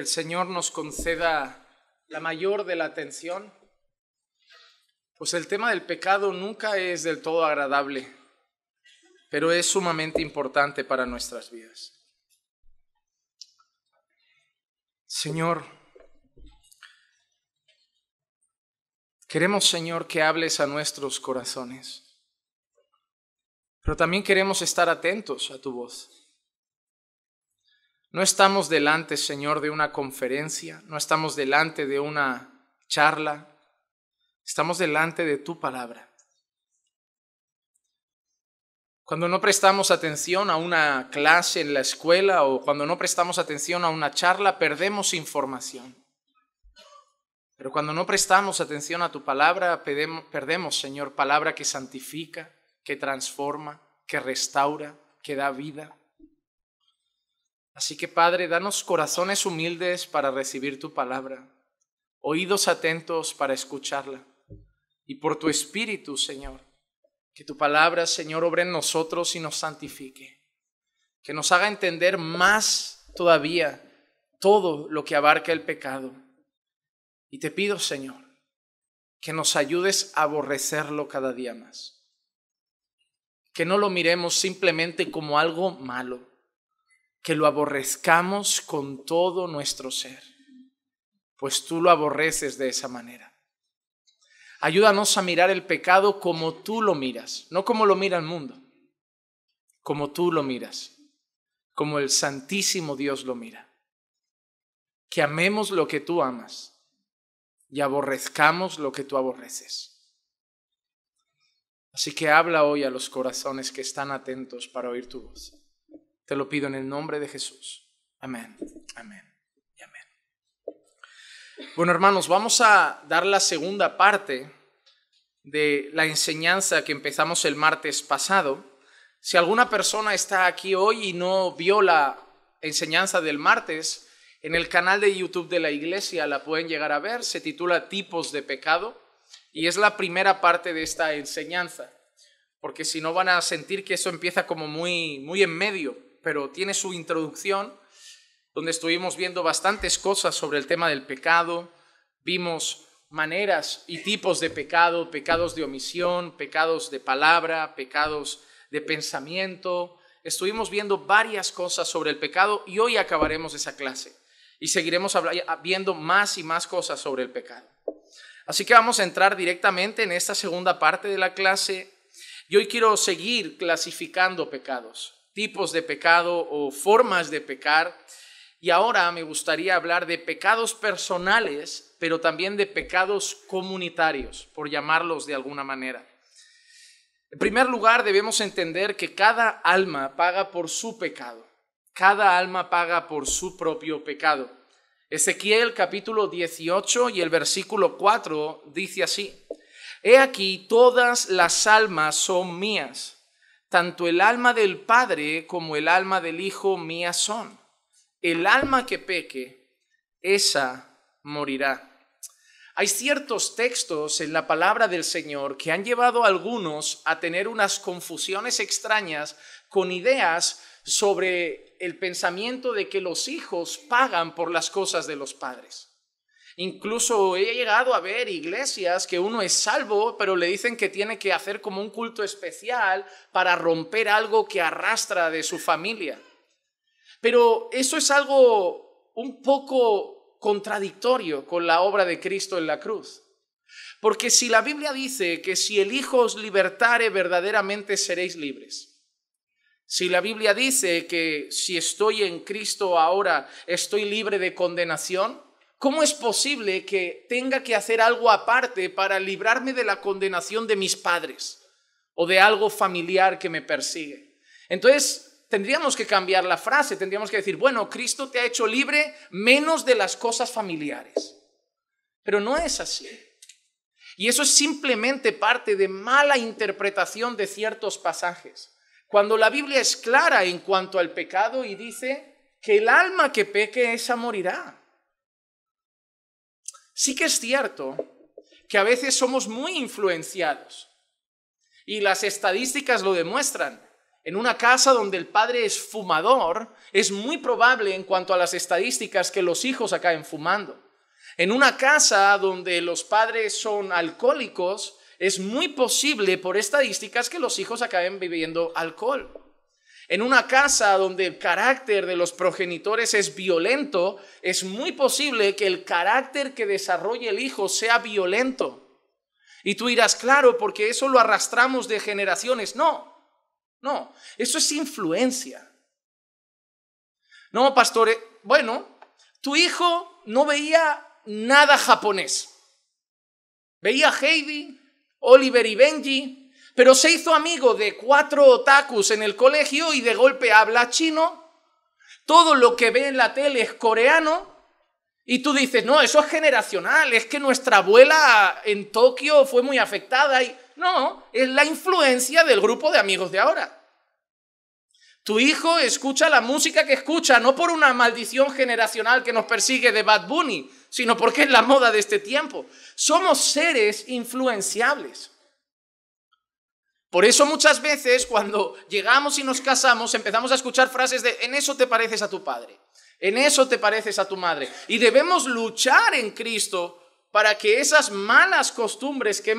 el Señor nos conceda la mayor de la atención, pues el tema del pecado nunca es del todo agradable, pero es sumamente importante para nuestras vidas. Señor, queremos, Señor, que hables a nuestros corazones, pero también queremos estar atentos a tu voz. No estamos delante, Señor, de una conferencia, no estamos delante de una charla, estamos delante de tu palabra. Cuando no prestamos atención a una clase en la escuela o cuando no prestamos atención a una charla, perdemos información. Pero cuando no prestamos atención a tu palabra, perdemos, Señor, palabra que santifica, que transforma, que restaura, que da vida. Así que Padre, danos corazones humildes para recibir tu palabra, oídos atentos para escucharla, y por tu Espíritu, Señor, que tu palabra, Señor, obre en nosotros y nos santifique, que nos haga entender más todavía todo lo que abarca el pecado. Y te pido, Señor, que nos ayudes a aborrecerlo cada día más, que no lo miremos simplemente como algo malo que lo aborrezcamos con todo nuestro ser, pues tú lo aborreces de esa manera. Ayúdanos a mirar el pecado como tú lo miras, no como lo mira el mundo, como tú lo miras, como el Santísimo Dios lo mira. Que amemos lo que tú amas y aborrezcamos lo que tú aborreces. Así que habla hoy a los corazones que están atentos para oír tu voz. Te lo pido en el nombre de Jesús. Amén, amén y amén. Bueno, hermanos, vamos a dar la segunda parte de la enseñanza que empezamos el martes pasado. Si alguna persona está aquí hoy y no vio la enseñanza del martes, en el canal de YouTube de la iglesia la pueden llegar a ver, se titula Tipos de Pecado y es la primera parte de esta enseñanza, porque si no van a sentir que eso empieza como muy, muy en medio pero tiene su introducción, donde estuvimos viendo bastantes cosas sobre el tema del pecado, vimos maneras y tipos de pecado, pecados de omisión, pecados de palabra, pecados de pensamiento. Estuvimos viendo varias cosas sobre el pecado y hoy acabaremos esa clase y seguiremos viendo más y más cosas sobre el pecado. Así que vamos a entrar directamente en esta segunda parte de la clase y hoy quiero seguir clasificando pecados tipos de pecado o formas de pecar. Y ahora me gustaría hablar de pecados personales, pero también de pecados comunitarios, por llamarlos de alguna manera. En primer lugar, debemos entender que cada alma paga por su pecado. Cada alma paga por su propio pecado. Ezequiel capítulo 18 y el versículo 4 dice así, He aquí todas las almas son mías tanto el alma del Padre como el alma del Hijo mía son. El alma que peque, esa morirá. Hay ciertos textos en la palabra del Señor que han llevado a algunos a tener unas confusiones extrañas con ideas sobre el pensamiento de que los hijos pagan por las cosas de los padres. Incluso he llegado a ver iglesias que uno es salvo, pero le dicen que tiene que hacer como un culto especial para romper algo que arrastra de su familia. Pero eso es algo un poco contradictorio con la obra de Cristo en la cruz. Porque si la Biblia dice que si el Hijo os libertare, verdaderamente seréis libres. Si la Biblia dice que si estoy en Cristo ahora, estoy libre de condenación, ¿Cómo es posible que tenga que hacer algo aparte para librarme de la condenación de mis padres o de algo familiar que me persigue? Entonces, tendríamos que cambiar la frase, tendríamos que decir, bueno, Cristo te ha hecho libre menos de las cosas familiares. Pero no es así. Y eso es simplemente parte de mala interpretación de ciertos pasajes. Cuando la Biblia es clara en cuanto al pecado y dice que el alma que peque esa morirá. Sí que es cierto que a veces somos muy influenciados y las estadísticas lo demuestran. En una casa donde el padre es fumador, es muy probable en cuanto a las estadísticas que los hijos acaben fumando. En una casa donde los padres son alcohólicos, es muy posible por estadísticas que los hijos acaben bebiendo alcohol. En una casa donde el carácter de los progenitores es violento, es muy posible que el carácter que desarrolle el hijo sea violento. Y tú dirás, claro, porque eso lo arrastramos de generaciones. No, no, eso es influencia. No, pastores, bueno, tu hijo no veía nada japonés. Veía Heidi, Oliver y Benji, pero se hizo amigo de cuatro otakus en el colegio y de golpe habla chino. Todo lo que ve en la tele es coreano. Y tú dices, no, eso es generacional, es que nuestra abuela en Tokio fue muy afectada. Y... No, es la influencia del grupo de amigos de ahora. Tu hijo escucha la música que escucha, no por una maldición generacional que nos persigue de Bad Bunny, sino porque es la moda de este tiempo. Somos seres influenciables. Por eso muchas veces cuando llegamos y nos casamos empezamos a escuchar frases de en eso te pareces a tu padre, en eso te pareces a tu madre. Y debemos luchar en Cristo para que esas malas costumbres que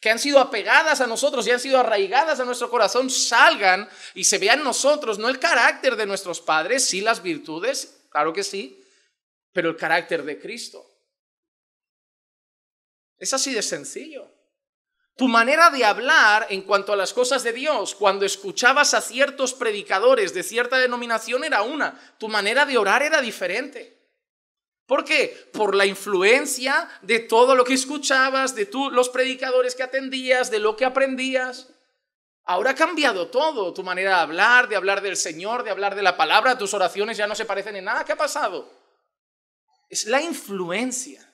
que han sido apegadas a nosotros y han sido arraigadas a nuestro corazón salgan y se vean nosotros, no el carácter de nuestros padres, sí las virtudes, claro que sí, pero el carácter de Cristo. Es así de sencillo tu manera de hablar en cuanto a las cosas de Dios, cuando escuchabas a ciertos predicadores de cierta denominación era una, tu manera de orar era diferente. ¿Por qué? Por la influencia de todo lo que escuchabas, de tú, los predicadores que atendías, de lo que aprendías. Ahora ha cambiado todo, tu manera de hablar, de hablar del Señor, de hablar de la palabra, tus oraciones ya no se parecen en nada. ¿Qué ha pasado? Es la influencia.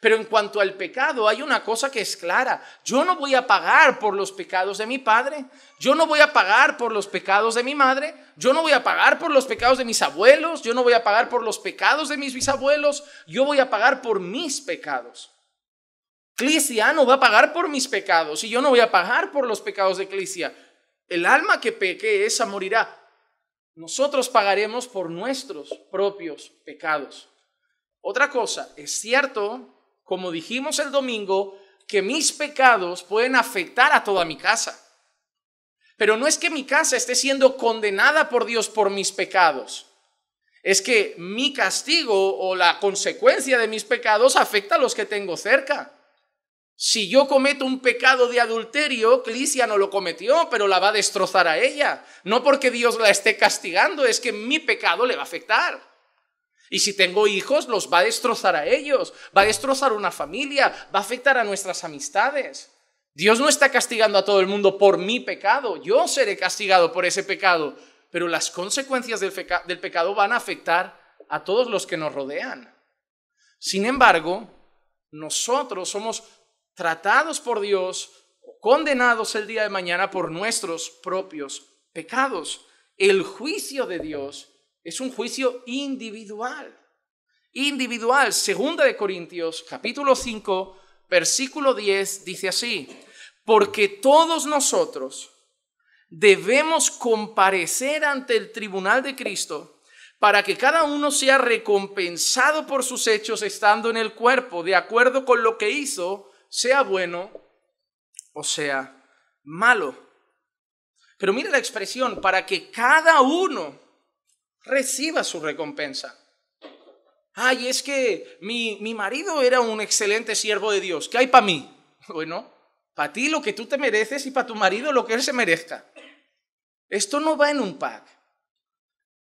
Pero en cuanto al pecado, hay una cosa que es clara. Yo no voy a pagar por los pecados de mi padre. Yo no voy a pagar por los pecados de mi madre. Yo no voy a pagar por los pecados de mis abuelos. Yo no voy a pagar por los pecados de mis bisabuelos. Yo voy a pagar por mis pecados. no va a pagar por mis pecados y yo no voy a pagar por los pecados de Clicia. El alma que peque, esa morirá. Nosotros pagaremos por nuestros propios pecados. Otra cosa, es cierto como dijimos el domingo, que mis pecados pueden afectar a toda mi casa. Pero no es que mi casa esté siendo condenada por Dios por mis pecados. Es que mi castigo o la consecuencia de mis pecados afecta a los que tengo cerca. Si yo cometo un pecado de adulterio, Clicia no lo cometió, pero la va a destrozar a ella. No porque Dios la esté castigando, es que mi pecado le va a afectar. Y si tengo hijos, los va a destrozar a ellos, va a destrozar una familia, va a afectar a nuestras amistades. Dios no está castigando a todo el mundo por mi pecado, yo seré castigado por ese pecado, pero las consecuencias del, pecado van a afectar a todos los que nos rodean. Sin embargo, nosotros somos tratados por Dios, condenados el día de mañana por nuestros propios pecados. El juicio de Dios es un juicio individual. Individual. Segunda de Corintios, capítulo 5, versículo 10, dice así, porque todos nosotros debemos comparecer ante el tribunal de Cristo para que cada uno sea recompensado por sus hechos estando en el cuerpo, de acuerdo con lo que hizo, sea bueno o sea malo. Pero mire la expresión, para que cada uno reciba su recompensa. Ay, es que mi, mi marido era un excelente siervo de Dios. ¿Qué hay para mí? Bueno, para ti lo que tú te mereces y para tu marido lo que él se merezca. Esto no va en un pack.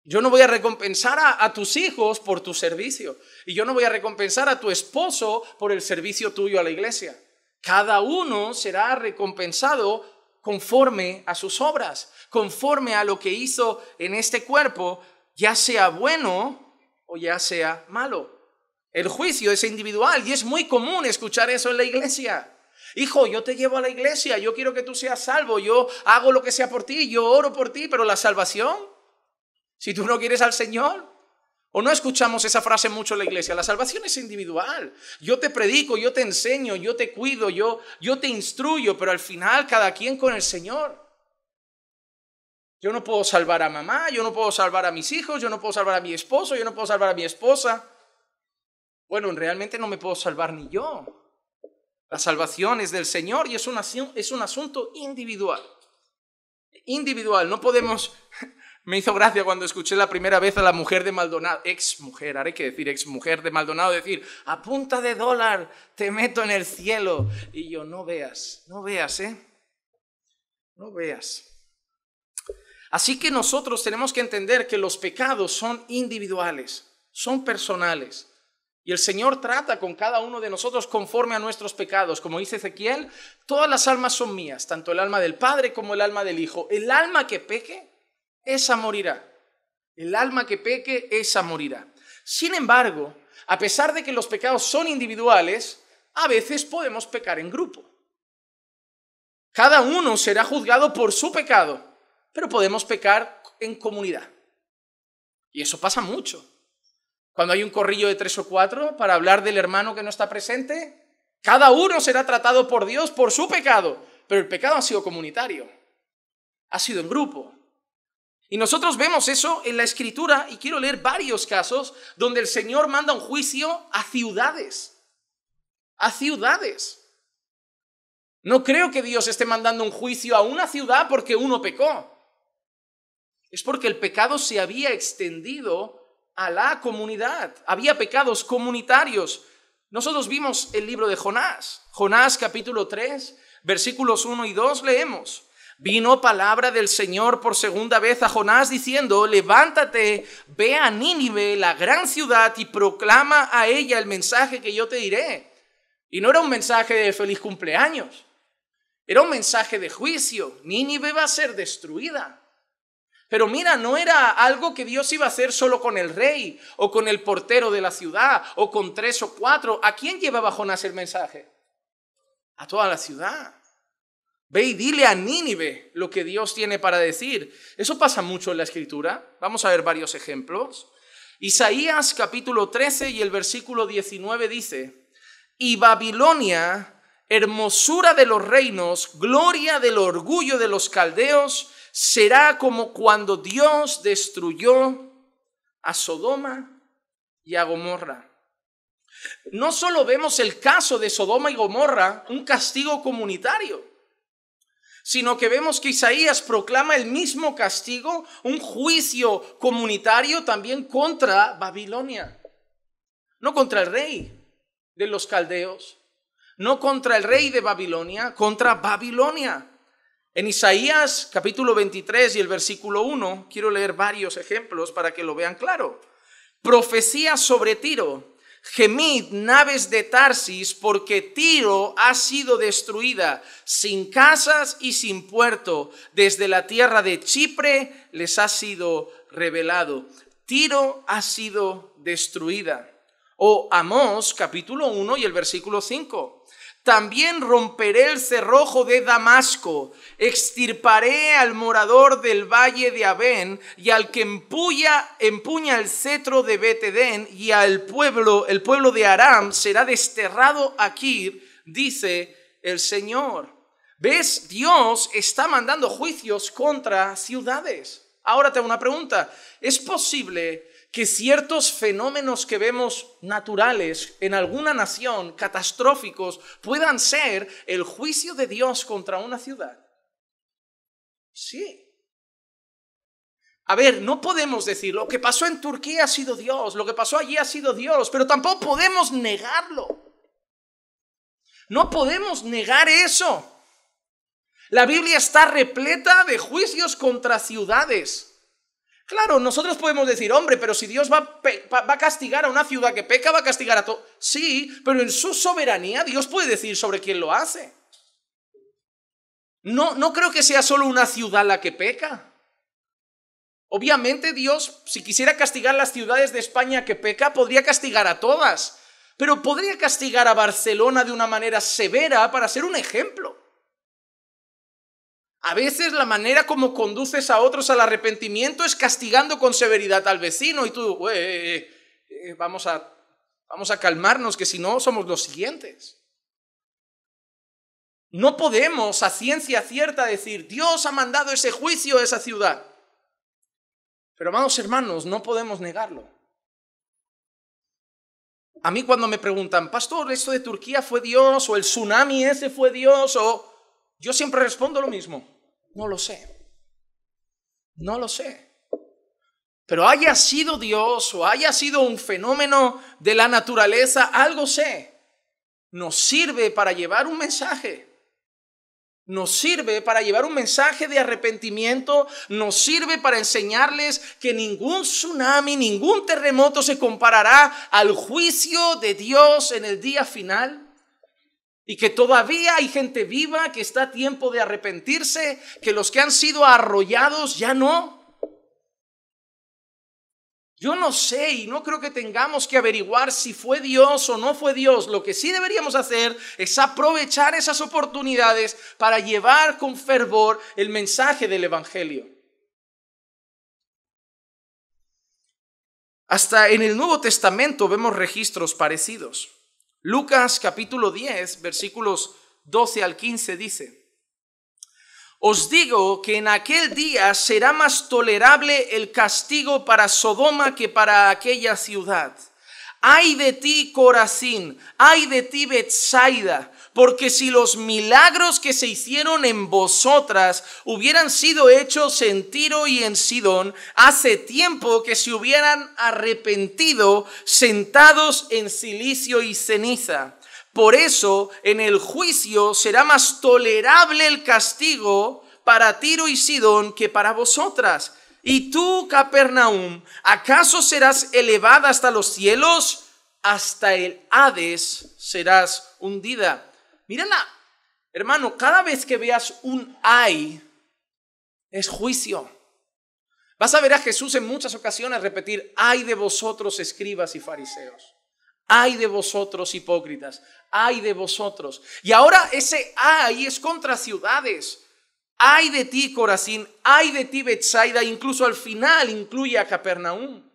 Yo no voy a recompensar a, tus hijos por tu servicio. Y yo no voy a recompensar a tu esposo por el servicio tuyo a la iglesia. Cada uno será recompensado conforme a sus obras, conforme a lo que hizo en este cuerpo ya sea bueno o ya sea malo. El juicio es individual y es muy común escuchar eso en la iglesia. Hijo, yo te llevo a la iglesia, yo quiero que tú seas salvo, yo hago lo que sea por ti, yo oro por ti, pero la salvación, si tú no quieres al Señor, o no escuchamos esa frase mucho en la iglesia, la salvación es individual. Yo te predico, yo te enseño, yo te cuido, yo, te instruyo, pero al final cada quien con el Señor. Yo no puedo salvar a mamá, yo no puedo salvar a mis hijos, yo no puedo salvar a mi esposo, yo no puedo salvar a mi esposa. Bueno, realmente no me puedo salvar ni yo. La salvación es del Señor y es un, asunto individual. Individual, no podemos... Me hizo gracia cuando escuché la primera vez a la mujer de Maldonado, ex mujer, haré que decir ex mujer de Maldonado, decir, a punta de dólar te meto en el cielo. Y yo, no veas, no veas, ¿eh? No veas. Así que nosotros tenemos que entender que los pecados son individuales, son personales. Y el Señor trata con cada uno de nosotros conforme a nuestros pecados. Como dice Ezequiel, todas las almas son mías, tanto el alma del Padre como el alma del Hijo. El alma que peque, esa morirá. El alma que peque, esa morirá. Sin embargo, a pesar de que los pecados son individuales, a veces podemos pecar en grupo. Cada uno será juzgado por su pecado pero podemos pecar en comunidad. Y eso pasa mucho. Cuando hay un corrillo de tres o cuatro para hablar del hermano que no está presente, cada uno será tratado por Dios por su pecado, pero el pecado ha sido comunitario, ha sido en grupo. Y nosotros vemos eso en la escritura y quiero leer varios casos donde el Señor manda un juicio a ciudades, a ciudades. No creo que Dios esté mandando un juicio a una ciudad porque uno pecó es porque el pecado se había extendido a la comunidad. Había pecados comunitarios. Nosotros vimos el libro de Jonás, Jonás capítulo 3, versículos 1 y 2 leemos. Vino palabra del Señor por segunda vez a Jonás diciendo, levántate, ve a Nínive, la gran ciudad, y proclama a ella el mensaje que yo te diré. Y no era un mensaje de feliz cumpleaños, era un mensaje de juicio. Nínive va a ser destruida. Pero mira, no era algo que Dios iba a hacer solo con el rey o con el portero de la ciudad o con tres o cuatro. ¿A quién llevaba Jonás el mensaje? A toda la ciudad. Ve y dile a Nínive lo que Dios tiene para decir. Eso pasa mucho en la escritura. Vamos a ver varios ejemplos. Isaías capítulo 13 y el versículo 19 dice, y Babilonia, hermosura de los reinos, gloria del orgullo de los caldeos, será como cuando Dios destruyó a Sodoma y a Gomorra. No solo vemos el caso de Sodoma y Gomorra, un castigo comunitario, sino que vemos que Isaías proclama el mismo castigo, un juicio comunitario también contra Babilonia, no contra el rey de los caldeos, no contra el rey de Babilonia, contra Babilonia. En Isaías capítulo 23 y el versículo 1, quiero leer varios ejemplos para que lo vean claro. Profecía sobre Tiro. Gemid, naves de Tarsis, porque Tiro ha sido destruida, sin casas y sin puerto, desde la tierra de Chipre les ha sido revelado. Tiro ha sido destruida. O Amós capítulo 1 y el versículo 5. También romperé el cerrojo de Damasco, extirparé al morador del valle de Abén y al que empuña, empuña el cetro de Betedén y al pueblo, el pueblo de Aram será desterrado aquí, dice el Señor. ¿Ves? Dios está mandando juicios contra ciudades. Ahora tengo una pregunta. ¿Es posible que ciertos fenómenos que vemos naturales en alguna nación, catastróficos, puedan ser el juicio de Dios contra una ciudad? Sí. A ver, no podemos decir, lo que pasó en Turquía ha sido Dios, lo que pasó allí ha sido Dios, pero tampoco podemos negarlo. No podemos negar eso. La Biblia está repleta de juicios contra ciudades. Claro, nosotros podemos decir, hombre, pero si Dios va a, castigar a una ciudad que peca, va a castigar a todo. Sí, pero en su soberanía Dios puede decir sobre quién lo hace. No, no creo que sea solo una ciudad la que peca. Obviamente Dios, si quisiera castigar las ciudades de España que peca, podría castigar a todas, pero podría castigar a Barcelona de una manera severa para ser un ejemplo. A veces la manera como conduces a otros al arrepentimiento es castigando con severidad al vecino y tú, eh, eh, eh, vamos, a, vamos a calmarnos que si no somos los siguientes. No podemos a ciencia cierta decir, Dios ha mandado ese juicio a esa ciudad. Pero amados hermanos, no podemos negarlo. A mí cuando me preguntan, pastor, esto de Turquía fue Dios, o el tsunami ese fue Dios, o yo siempre respondo lo mismo. No lo sé. No lo sé. Pero haya sido Dios o haya sido un fenómeno de la naturaleza, algo sé. Nos sirve para llevar un mensaje. Nos sirve para llevar un mensaje de arrepentimiento. Nos sirve para enseñarles que ningún tsunami, ningún terremoto se comparará al juicio de Dios en el día final. Y que todavía hay gente viva que está a tiempo de arrepentirse, que los que han sido arrollados ya no. Yo no sé y no creo que tengamos que averiguar si fue Dios o no fue Dios. Lo que sí deberíamos hacer es aprovechar esas oportunidades para llevar con fervor el mensaje del Evangelio. Hasta en el Nuevo Testamento vemos registros parecidos. Lucas capítulo 10, versículos 12 al 15 dice, Os digo que en aquel día será más tolerable el castigo para Sodoma que para aquella ciudad. Ay de ti, Corazín, ay de ti, Betsaida, porque si los milagros que se hicieron en vosotras hubieran sido hechos en Tiro y en Sidón, hace tiempo que se hubieran arrepentido sentados en silicio y ceniza. Por eso en el juicio será más tolerable el castigo para Tiro y Sidón que para vosotras. ¿Y tú, Capernaum, acaso serás elevada hasta los cielos? Hasta el Hades serás hundida. Mírala, hermano, cada vez que veas un ay, es juicio. Vas a ver a Jesús en muchas ocasiones repetir, ay de vosotros escribas y fariseos, ay de vosotros hipócritas, ay de vosotros. Y ahora ese ay es contra ciudades. Ay de ti, Corazín, ay de ti, Betsaida, incluso al final incluye a Capernaum.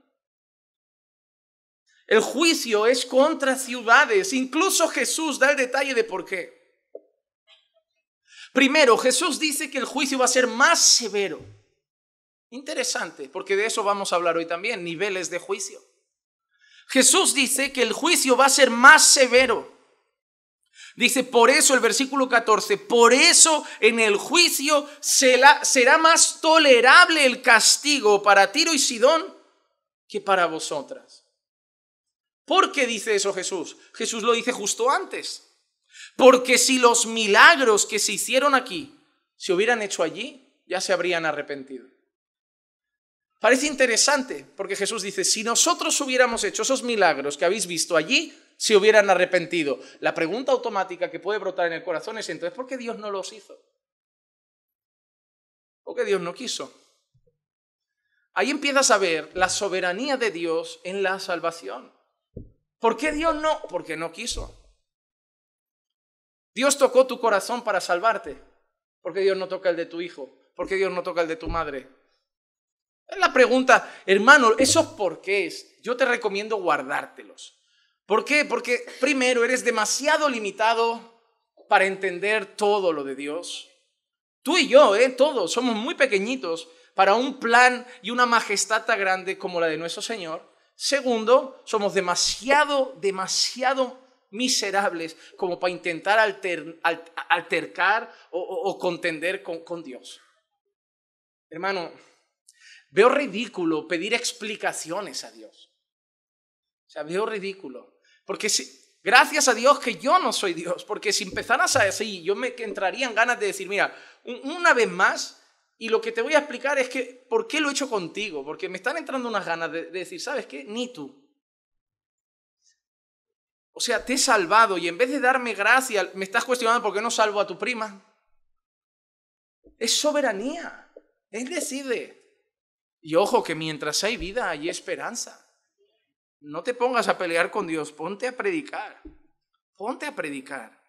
El juicio es contra ciudades. Incluso Jesús da el detalle de por qué. Primero, Jesús dice que el juicio va a ser más severo. Interesante, porque de eso vamos a hablar hoy también, niveles de juicio. Jesús dice que el juicio va a ser más severo. Dice, por eso el versículo 14, por eso en el juicio será, será más tolerable el castigo para Tiro y Sidón que para vosotras. ¿Por qué dice eso Jesús? Jesús lo dice justo antes. Porque si los milagros que se hicieron aquí se hubieran hecho allí, ya se habrían arrepentido. Parece interesante, porque Jesús dice, si nosotros hubiéramos hecho esos milagros que habéis visto allí, se hubieran arrepentido. La pregunta automática que puede brotar en el corazón es entonces, ¿por qué Dios no los hizo? ¿Por qué Dios no quiso? Ahí empiezas a ver la soberanía de Dios en la salvación. ¿Por qué Dios no? Porque no quiso. Dios tocó tu corazón para salvarte. ¿Por qué Dios no toca el de tu hijo? ¿Por qué Dios no toca el de tu madre? Es la pregunta, hermano, qué es? yo te recomiendo guardártelos. ¿Por qué? Porque primero eres demasiado limitado para entender todo lo de Dios. Tú y yo, eh, todos, somos muy pequeñitos para un plan y una majestad tan grande como la de nuestro Señor. Segundo, somos demasiado, demasiado miserables como para intentar alter, altercar o, contender con, Dios. Hermano, veo ridículo pedir explicaciones a Dios. O sea, veo ridículo. Porque si, Gracias a Dios que yo no soy Dios, porque si empezaras así, yo me entraría en ganas de decir, mira, una vez más, y lo que te voy a explicar es que, ¿por qué lo he hecho contigo? Porque me están entrando unas ganas de, decir, ¿sabes qué? Ni tú. O sea, te he salvado y en vez de darme gracia, me estás cuestionando por qué no salvo a tu prima. Es soberanía. Él decide. Y ojo, que mientras hay vida, hay esperanza. No te pongas a pelear con Dios, ponte a predicar. Ponte a predicar.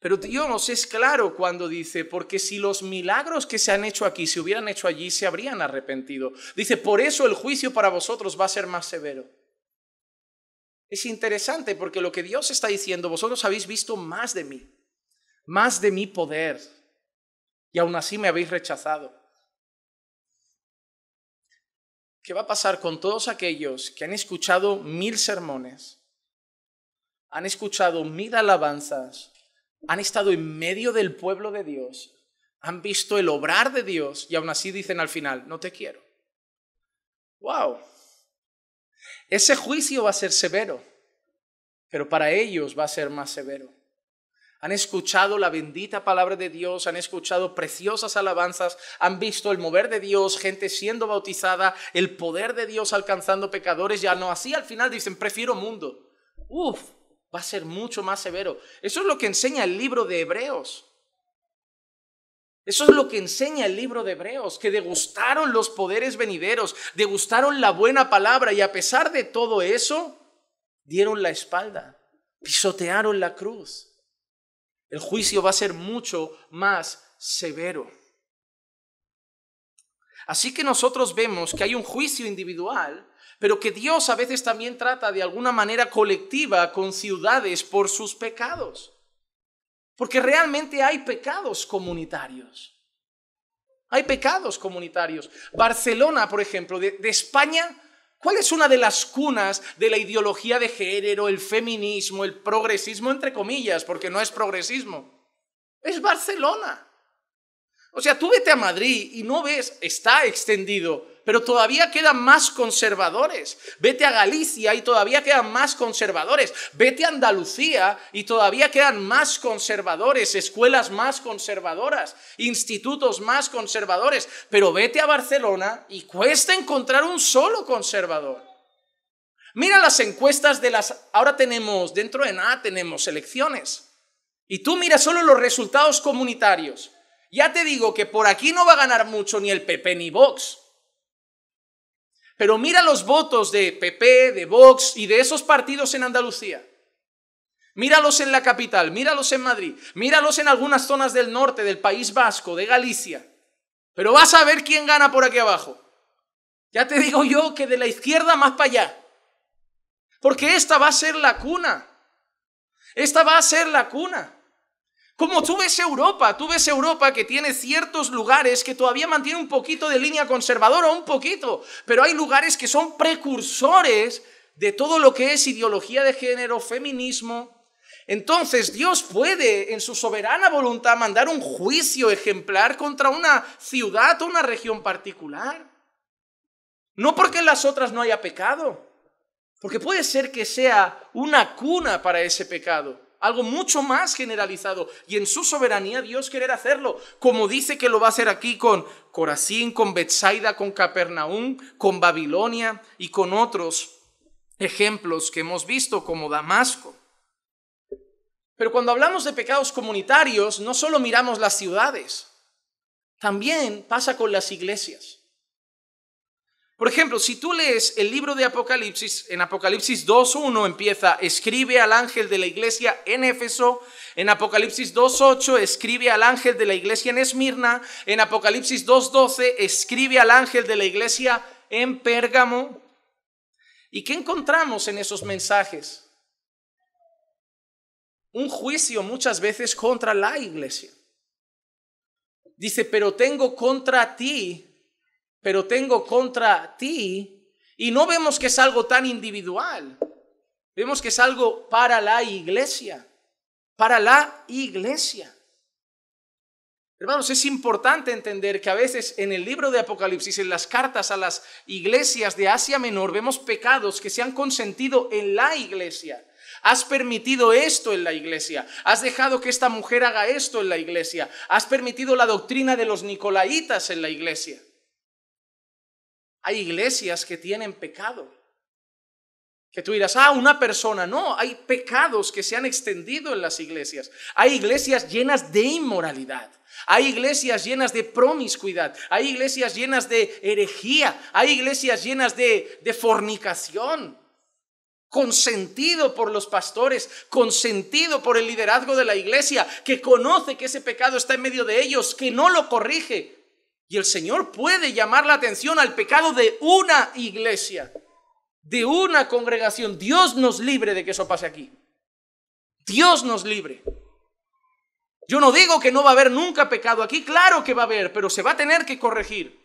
Pero Dios es claro cuando dice, porque si los milagros que se han hecho aquí se hubieran hecho allí, se habrían arrepentido. Dice, por eso el juicio para vosotros va a ser más severo. Es interesante porque lo que Dios está diciendo, vosotros habéis visto más de mí, más de mi poder, y aún así me habéis rechazado. ¿Qué va a pasar con todos aquellos que han escuchado mil sermones, han escuchado mil alabanzas, han estado en medio del pueblo de Dios, han visto el obrar de Dios y aún así dicen al final, no te quiero. ¡Wow! Ese juicio va a ser severo, pero para ellos va a ser más severo. Han escuchado la bendita palabra de Dios, han escuchado preciosas alabanzas, han visto el mover de Dios, gente siendo bautizada, el poder de Dios alcanzando pecadores, ya no así al final dicen, prefiero mundo. Uf, va a ser mucho más severo. Eso es lo que enseña el libro de Hebreos. Eso es lo que enseña el libro de Hebreos, que degustaron los poderes venideros, degustaron la buena palabra y a pesar de todo eso, dieron la espalda, pisotearon la cruz. El juicio va a ser mucho más severo. Así que nosotros vemos que hay un juicio individual, pero que Dios a veces también trata de alguna manera colectiva con ciudades por sus pecados. Porque realmente hay pecados comunitarios. Hay pecados comunitarios. Barcelona, por ejemplo, de, España, ¿cuál es una de las cunas de la ideología de género, el feminismo, el progresismo, entre comillas, porque no es progresismo? Es Barcelona. O sea, tú vete a Madrid y no ves, está extendido, pero todavía quedan más conservadores. Vete a Galicia y todavía quedan más conservadores. Vete a Andalucía y todavía quedan más conservadores, escuelas más conservadoras, institutos más conservadores. Pero vete a Barcelona y cuesta encontrar un solo conservador. Mira las encuestas de las... Ahora tenemos, dentro de nada tenemos elecciones. Y tú mira solo los resultados comunitarios. Ya te digo que por aquí no va a ganar mucho ni el PP ni Vox. Pero mira los votos de PP, de Vox y de esos partidos en Andalucía. Míralos en la capital, míralos en Madrid, míralos en algunas zonas del norte, del País Vasco, de Galicia. Pero vas a ver quién gana por aquí abajo. Ya te digo yo que de la izquierda más para allá. Porque esta va a ser la cuna. Esta va a ser la cuna. Como tú ves Europa, tú ves Europa que tiene ciertos lugares que todavía mantiene un poquito de línea conservadora, un poquito, pero hay lugares que son precursores de todo lo que es ideología de género, feminismo. Entonces Dios puede en su soberana voluntad mandar un juicio ejemplar contra una ciudad o una región particular. No porque en las otras no haya pecado, porque puede ser que sea una cuna para ese pecado algo mucho más generalizado. Y en su soberanía Dios querer hacerlo, como dice que lo va a hacer aquí con Corazín, con Betsaida, con Capernaum, con Babilonia y con otros ejemplos que hemos visto, como Damasco. Pero cuando hablamos de pecados comunitarios, no solo miramos las ciudades, también pasa con las iglesias. Por ejemplo, si tú lees el libro de Apocalipsis, en Apocalipsis 2.1 empieza, escribe al ángel de la iglesia en Éfeso, en Apocalipsis 2.8 escribe al ángel de la iglesia en Esmirna, en Apocalipsis 2.12 escribe al ángel de la iglesia en Pérgamo. ¿Y qué encontramos en esos mensajes? un juicio muchas veces contra la iglesia. Dice, pero tengo contra ti pero tengo contra ti. Y no vemos que es algo tan individual. Vemos que es algo para la iglesia. Para la iglesia. Hermanos, es importante entender que a veces en el libro de Apocalipsis, en las cartas a las iglesias de Asia Menor, vemos pecados que se han consentido en la iglesia. Has permitido esto en la iglesia. Has dejado que esta mujer haga esto en la iglesia. Has permitido la doctrina de los nicolaitas en la iglesia. Hay iglesias que tienen pecado. Que tú dirás, ah, una persona. No, hay pecados que se han extendido en las iglesias. Hay iglesias llenas de inmoralidad. Hay iglesias llenas de promiscuidad. Hay iglesias llenas de herejía. Hay iglesias llenas de, de fornicación. Consentido por los pastores, consentido por el liderazgo de la iglesia, que conoce que ese pecado está en medio de ellos, que no lo corrige, y el Señor puede llamar la atención al pecado de una iglesia, de una congregación. Dios nos libre de que eso pase aquí. Dios nos libre. Yo no digo que no va a haber nunca pecado aquí, claro que va a haber, pero se va a tener que corregir.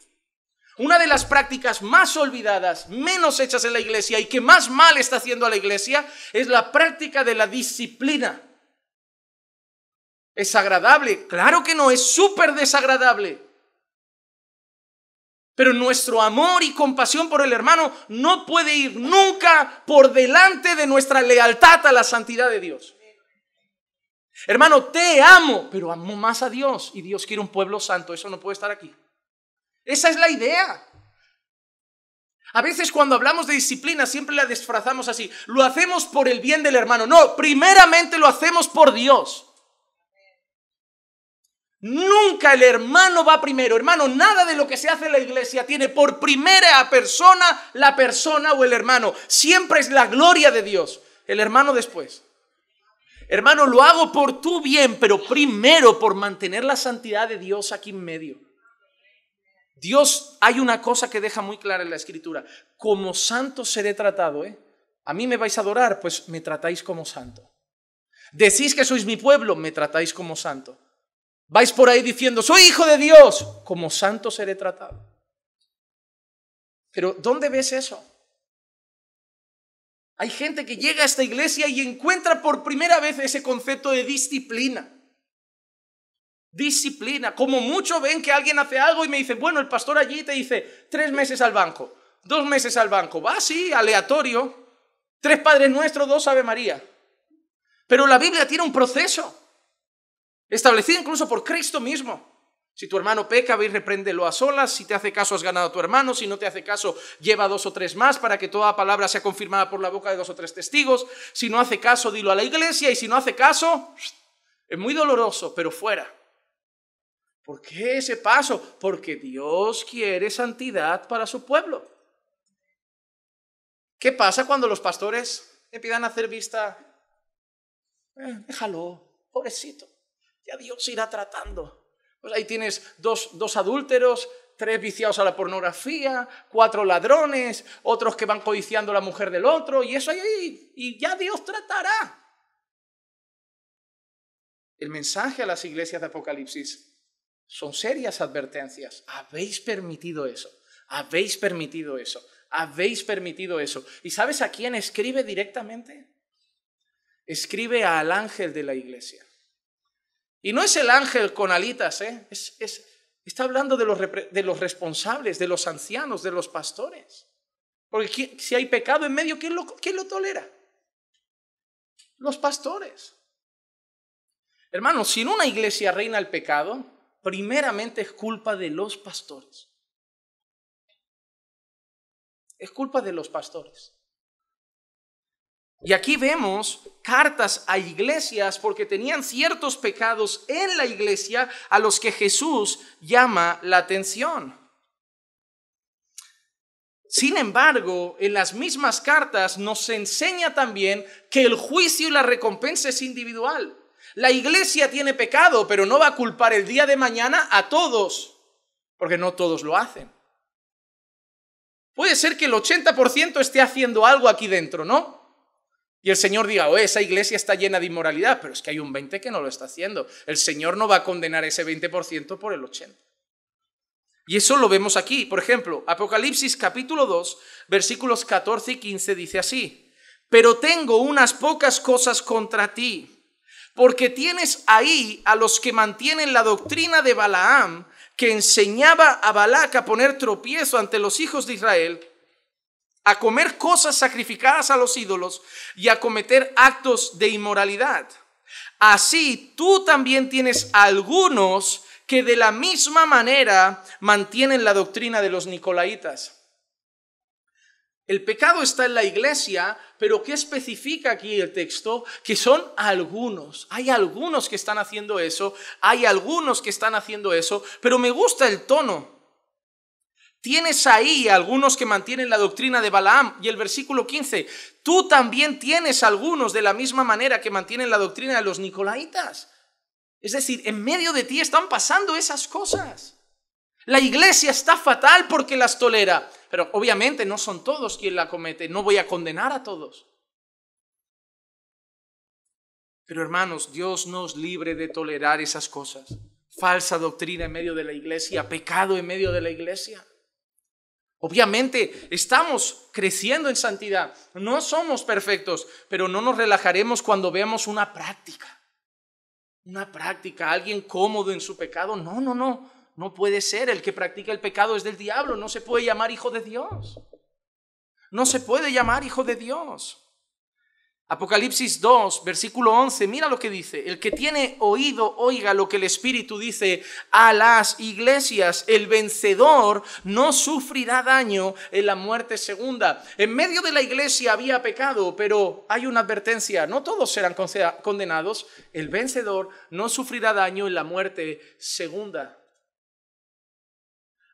Una de las prácticas más olvidadas, menos hechas en la iglesia y que más mal está haciendo a la iglesia es la práctica de la disciplina. ¿Es agradable? Claro que no, es súper desagradable. Pero nuestro amor y compasión por el hermano no puede ir nunca por delante de nuestra lealtad a la santidad de Dios. Hermano, te amo, pero amo más a Dios y Dios quiere un pueblo santo. Eso no puede estar aquí. Esa es la idea. A veces cuando hablamos de disciplina siempre la disfrazamos así. Lo hacemos por el bien del hermano. No, primeramente lo hacemos por Dios. Nunca el hermano va primero. Hermano, nada de lo que se hace en la iglesia tiene por primera persona la persona o el hermano. Siempre es la gloria de Dios. El hermano después. Hermano, lo hago por tu bien, pero primero por mantener la santidad de Dios aquí en medio. Dios, hay una cosa que deja muy clara en la escritura. Como santo seré tratado, ¿eh? A mí me vais a adorar, pues me tratáis como santo. Decís que sois mi pueblo, me tratáis como santo. Vais por ahí diciendo, soy hijo de Dios, como santo seré tratado. Pero ¿dónde ves eso? Hay gente que llega a esta iglesia y encuentra por primera vez ese concepto de disciplina. Disciplina. Como mucho ven que alguien hace algo y me dice, bueno, el pastor allí te dice, tres meses al banco, dos meses al banco. Va sí aleatorio. Tres Padres Nuestros, dos Ave María. Pero la Biblia tiene un proceso. Establecido incluso por Cristo mismo. Si tu hermano peca, ve y repréndelo a solas. Si te hace caso, has ganado a tu hermano. Si no te hace caso, lleva dos o tres más para que toda palabra sea confirmada por la boca de dos o tres testigos. Si no hace caso, dilo a la iglesia. Y si no hace caso, es muy doloroso, pero fuera. ¿Por qué ese paso? Porque Dios quiere santidad para su pueblo. ¿Qué pasa cuando los pastores le a hacer vista? Eh, déjalo, pobrecito. Ya Dios irá tratando. Pues ahí tienes dos, adúlteros, tres viciados a la pornografía, cuatro ladrones, otros que van codiciando a la mujer del otro, y eso ahí, y ya Dios tratará. El mensaje a las iglesias de Apocalipsis son serias advertencias. Habéis permitido eso, habéis permitido eso, habéis permitido eso. ¿Y sabes a quién escribe directamente? Escribe al ángel de la iglesia. Y no es el ángel con alitas, ¿eh? está hablando de los, responsables, de los ancianos, de los pastores. Porque si hay pecado en medio, ¿quién lo, quién lo tolera? Los pastores. Hermanos, si en una iglesia reina el pecado, primeramente es culpa de los pastores. Es culpa de los pastores. Y aquí vemos cartas a iglesias porque tenían ciertos pecados en la iglesia a los que Jesús llama la atención. Sin embargo, en las mismas cartas nos enseña también que el juicio y la recompensa es individual. La iglesia tiene pecado, pero no va a culpar el día de mañana a todos, porque no todos lo hacen. Puede ser que el 80% esté haciendo algo aquí dentro, ¿no? Y el Señor diga, oh, esa iglesia está llena de inmoralidad, pero es que hay un 20 que no lo está haciendo. El Señor no va a condenar ese 20% por el 80%. Y eso lo vemos aquí. Por ejemplo, Apocalipsis capítulo 2, versículos 14 y 15 dice así, pero tengo unas pocas cosas contra ti, porque tienes ahí a los que mantienen la doctrina de Balaam, que enseñaba a Balac a poner tropiezo ante los hijos de Israel a comer cosas sacrificadas a los ídolos y a cometer actos de inmoralidad. Así tú también tienes algunos que de la misma manera mantienen la doctrina de los nicolaitas. El pecado está en la iglesia, pero ¿qué especifica aquí el texto? Que son algunos. Hay algunos que están haciendo eso, hay algunos que están haciendo eso, pero me gusta el tono. Tienes ahí algunos que mantienen la doctrina de Balaam y el versículo 15, tú también tienes algunos de la misma manera que mantienen la doctrina de los nicolaitas. Es decir, en medio de ti están pasando esas cosas. La iglesia está fatal porque las tolera, pero obviamente no son todos quienes la cometen, no voy a condenar a todos. Pero hermanos, Dios nos libre de tolerar esas cosas. Falsa doctrina en medio de la iglesia, pecado en medio de la iglesia. Obviamente estamos creciendo en santidad, no somos perfectos, pero no nos relajaremos cuando veamos una práctica, una práctica, alguien cómodo en su pecado. No, no, no, no puede ser. El que practica el pecado es del diablo, no se puede llamar hijo de Dios. No se puede llamar hijo de Dios. Apocalipsis 2, versículo 11, mira lo que dice, el que tiene oído oiga lo que el Espíritu dice a las iglesias, el vencedor no sufrirá daño en la muerte segunda. En medio de la iglesia había pecado, pero hay una advertencia, no todos serán condenados, el vencedor no sufrirá daño en la muerte segunda.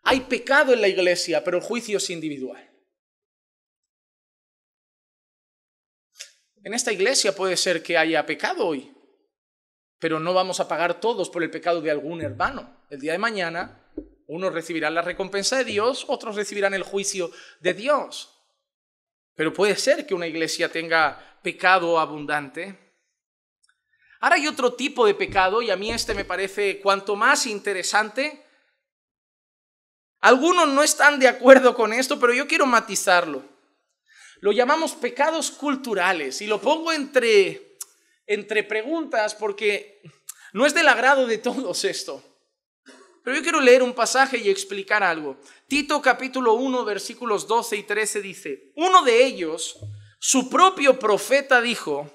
Hay pecado en la iglesia, pero el juicio es individual. En esta iglesia puede ser que haya pecado hoy, pero no vamos a pagar todos por el pecado de algún hermano. El día de mañana, unos recibirán la recompensa de Dios, otros recibirán el juicio de Dios. Pero puede ser que una iglesia tenga pecado abundante. Ahora hay otro tipo de pecado y a mí este me parece cuanto más interesante. Algunos no están de acuerdo con esto, pero yo quiero matizarlo. Lo llamamos pecados culturales y lo pongo entre, entre preguntas porque no es del agrado de todos esto. Pero yo quiero leer un pasaje y explicar algo. Tito capítulo 1 versículos 12 y 13 dice, uno de ellos, su propio profeta dijo,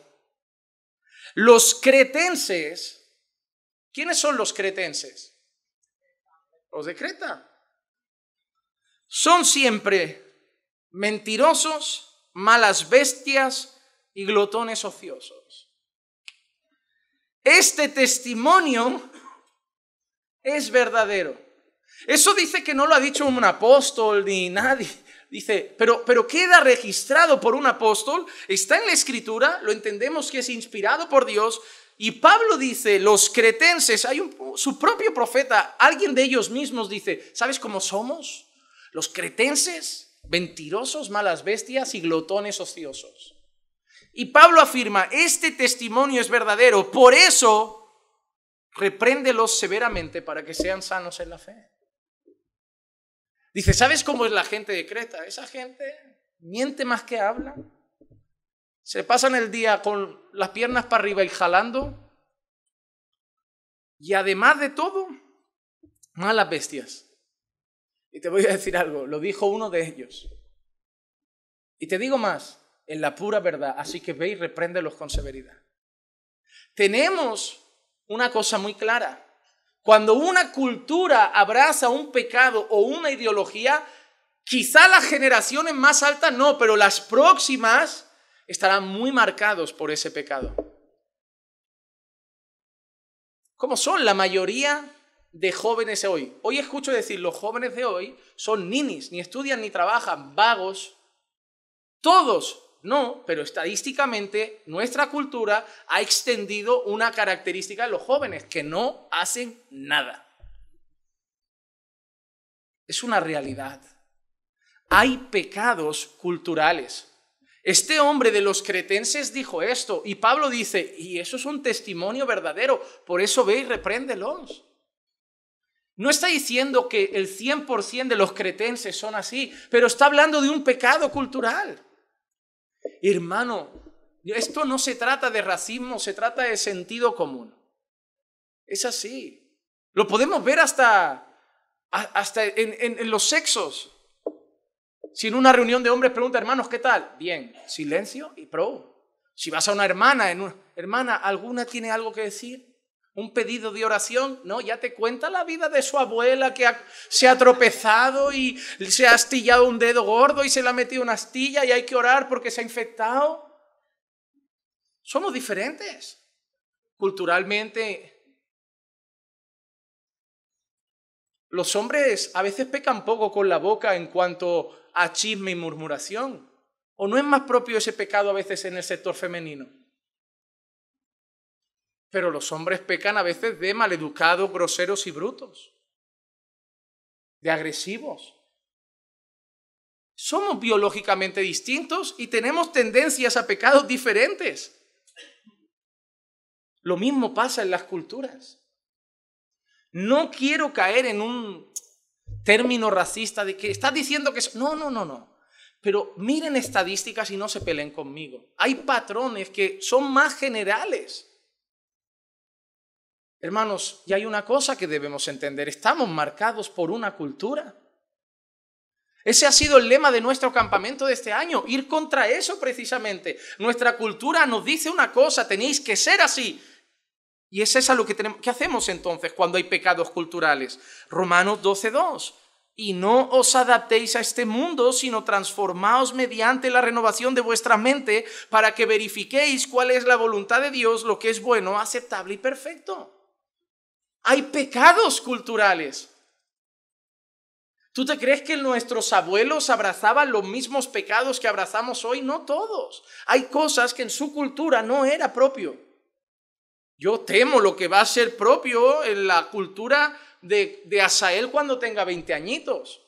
los cretenses, ¿quiénes son los cretenses? Los de Creta. Son siempre mentirosos, malas bestias y glotones ociosos. Este testimonio es verdadero. Eso dice que no lo ha dicho un apóstol ni nadie. Dice, pero, pero queda registrado por un apóstol, está en la escritura, lo entendemos que es inspirado por Dios. Y Pablo dice, los cretenses, hay un, su propio profeta, alguien de ellos mismos dice, ¿sabes cómo somos? Los cretenses, mentirosos, malas bestias y glotones ociosos. Y Pablo afirma, este testimonio es verdadero, por eso repréndelos severamente para que sean sanos en la fe. Dice, ¿sabes cómo es la gente de Creta? Esa gente miente más que habla. Se pasan el día con las piernas para arriba y jalando. Y además de todo, malas bestias. Y te voy a decir algo, lo dijo uno de ellos. Y te digo más, en la pura verdad, así que ve y repréndelos con severidad. Tenemos una cosa muy clara. Cuando una cultura abraza un pecado o una ideología, quizá las generaciones más altas no, pero las próximas estarán muy marcados por ese pecado. ¿Cómo son la mayoría de jóvenes hoy. Hoy escucho decir, los jóvenes de hoy son ninis, ni estudian ni trabajan, vagos. Todos, no, pero estadísticamente nuestra cultura ha extendido una característica de los jóvenes, que no hacen nada. Es una realidad. Hay pecados culturales. Este hombre de los cretenses dijo esto y Pablo dice, y eso es un testimonio verdadero, por eso ve y repréndelos. No está diciendo que el 100% de los cretenses son así, pero está hablando de un pecado cultural. Hermano, esto no se trata de racismo, se trata de sentido común. Es así. Lo podemos ver hasta, hasta en, los sexos. Si en una reunión de hombres pregunta, hermanos, ¿qué tal? Bien, silencio y pro. Si vas a una hermana, una, hermana, ¿alguna tiene algo que decir? un pedido de oración, no, ya te cuenta la vida de su abuela que se ha tropezado y se ha astillado un dedo gordo y se le ha metido una astilla y hay que orar porque se ha infectado. Somos diferentes. Culturalmente, los hombres a veces pecan poco con la boca en cuanto a chisme y murmuración. ¿O no es más propio ese pecado a veces en el sector femenino? Pero los hombres pecan a veces de maleducados, groseros y brutos, de agresivos. Somos biológicamente distintos y tenemos tendencias a pecados diferentes. Lo mismo pasa en las culturas. No quiero caer en un término racista de que estás diciendo que... Es... No, no, no, no. Pero miren estadísticas y no se peleen conmigo. Hay patrones que son más generales. Hermanos, y hay una cosa que debemos entender, estamos marcados por una cultura. Ese ha sido el lema de nuestro campamento de este año, ir contra eso precisamente. Nuestra cultura nos dice una cosa, tenéis que ser así. Y es esa lo que hacemos entonces cuando hay pecados culturales? Romanos 12.2. Y no os adaptéis a este mundo, sino transformaos mediante la renovación de vuestra mente para que verifiquéis cuál es la voluntad de Dios, lo que es bueno, aceptable y perfecto. Hay pecados culturales. ¿Tú te crees que nuestros abuelos abrazaban los mismos pecados que abrazamos hoy? No todos. Hay cosas que en su cultura no era propio. Yo temo lo que va a ser propio en la cultura de, Asael cuando tenga 20 añitos.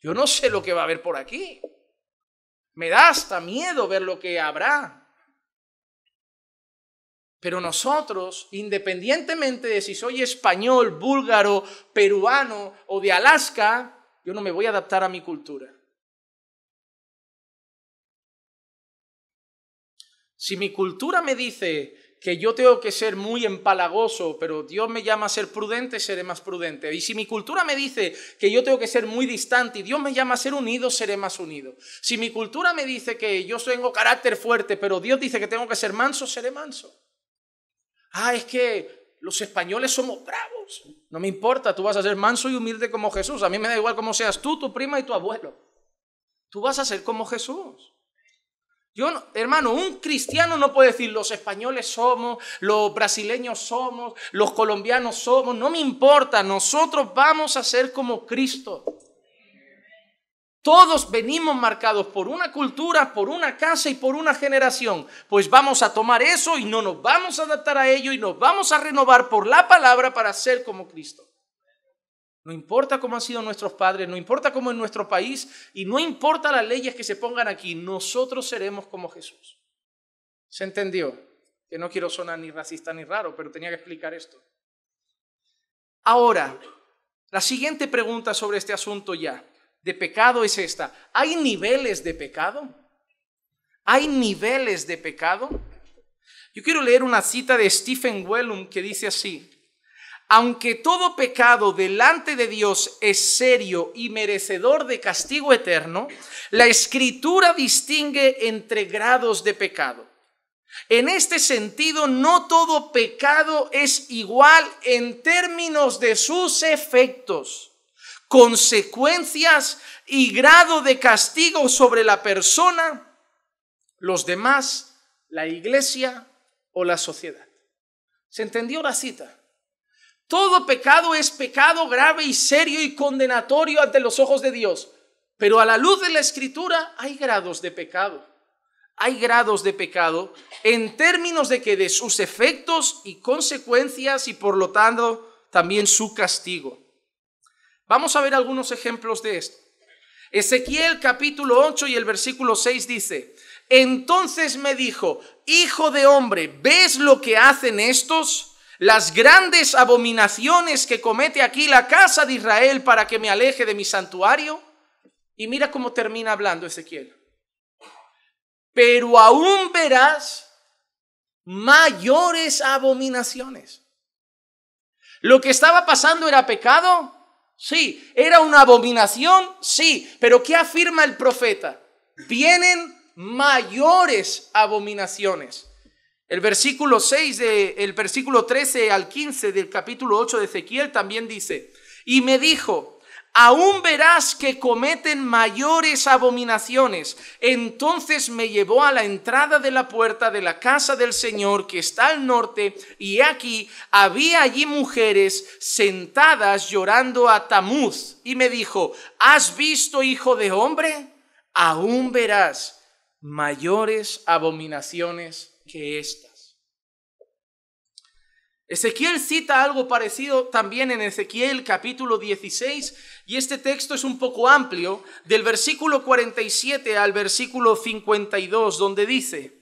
Yo no sé lo que va a haber por aquí. Me da hasta miedo ver lo que habrá. Pero nosotros, independientemente de si soy español, búlgaro, peruano o de Alaska, yo no me voy a adaptar a mi cultura. Si mi cultura me dice que yo tengo que ser muy empalagoso, pero Dios me llama a ser prudente, seré más prudente. Y si mi cultura me dice que yo tengo que ser muy distante y Dios me llama a ser unido, seré más unido. Si mi cultura me dice que yo tengo carácter fuerte, pero Dios dice que tengo que ser manso, seré manso ah, es que los españoles somos bravos. No me importa, tú vas a ser manso y humilde como Jesús. A mí me da igual cómo seas tú, tu prima y tu abuelo. Tú vas a ser como Jesús. Yo, hermano, un cristiano no puede decir los españoles somos, los brasileños somos, los colombianos somos, no me importa, nosotros vamos a ser como Cristo. Todos venimos marcados por una cultura, por una casa y por una generación. Pues vamos a tomar eso y no nos vamos a adaptar a ello y nos vamos a renovar por la palabra para ser como Cristo. No importa cómo han sido nuestros padres, no importa cómo es nuestro país y no importa las leyes que se pongan aquí, nosotros seremos como Jesús. ¿Se entendió? Que no quiero sonar ni racista ni raro, pero tenía que explicar esto. Ahora, la siguiente pregunta sobre este asunto ya de pecado es esta. ¿Hay niveles de pecado? ¿Hay niveles de pecado? Yo quiero leer una cita de Stephen Wellum que dice así, aunque todo pecado delante de Dios es serio y merecedor de castigo eterno, la escritura distingue entre grados de pecado. En este sentido, no todo pecado es igual en términos de sus efectos consecuencias y grado de castigo sobre la persona, los demás, la iglesia o la sociedad. ¿Se entendió la cita? Todo pecado es pecado grave y serio y condenatorio ante los ojos de Dios. Pero a la luz de la escritura hay grados de pecado. Hay grados de pecado en términos de que de sus efectos y consecuencias y por lo tanto también su castigo. Vamos a ver algunos ejemplos de esto. Ezequiel capítulo 8 y el versículo 6 dice, entonces me dijo, hijo de hombre, ¿ves lo que hacen estos? Las grandes abominaciones que comete aquí la casa de Israel para que me aleje de mi santuario. Y mira cómo termina hablando Ezequiel. Pero aún verás mayores abominaciones. Lo que estaba pasando era pecado, Sí. ¿Era una abominación? Sí. Pero ¿qué afirma el profeta? Vienen mayores abominaciones. El versículo 6 de, el versículo 13 al 15 del capítulo 8 de Ezequiel también dice, y me dijo, aún verás que cometen mayores abominaciones. Entonces me llevó a la entrada de la puerta de la casa del Señor que está al norte, y aquí había allí mujeres sentadas llorando a Tamuz, y me dijo, ¿has visto, hijo de hombre? Aún verás mayores abominaciones que esta. Ezequiel cita algo parecido también en Ezequiel capítulo 16 y este texto es un poco amplio, del versículo 47 al versículo 52, donde dice,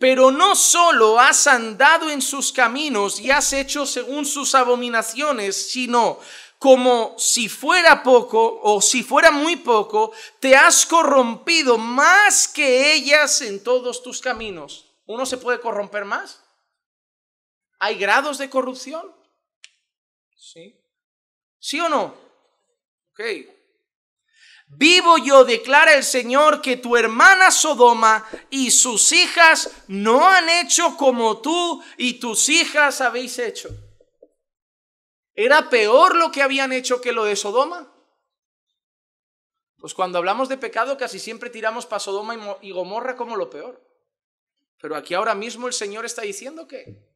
pero no solo has andado en sus caminos y has hecho según sus abominaciones, sino como si fuera poco o si fuera muy poco, te has corrompido más que ellas en todos tus caminos. ¿Uno se puede corromper más? ¿Hay grados de corrupción? ¿Sí? ¿Sí o no? Ok. Vivo yo, declara el Señor, que tu hermana Sodoma y sus hijas no han hecho como tú y tus hijas habéis hecho. ¿Era peor lo que habían hecho que lo de Sodoma? Pues cuando hablamos de pecado casi siempre tiramos para Sodoma y Gomorra como lo peor. Pero aquí ahora mismo el Señor está diciendo que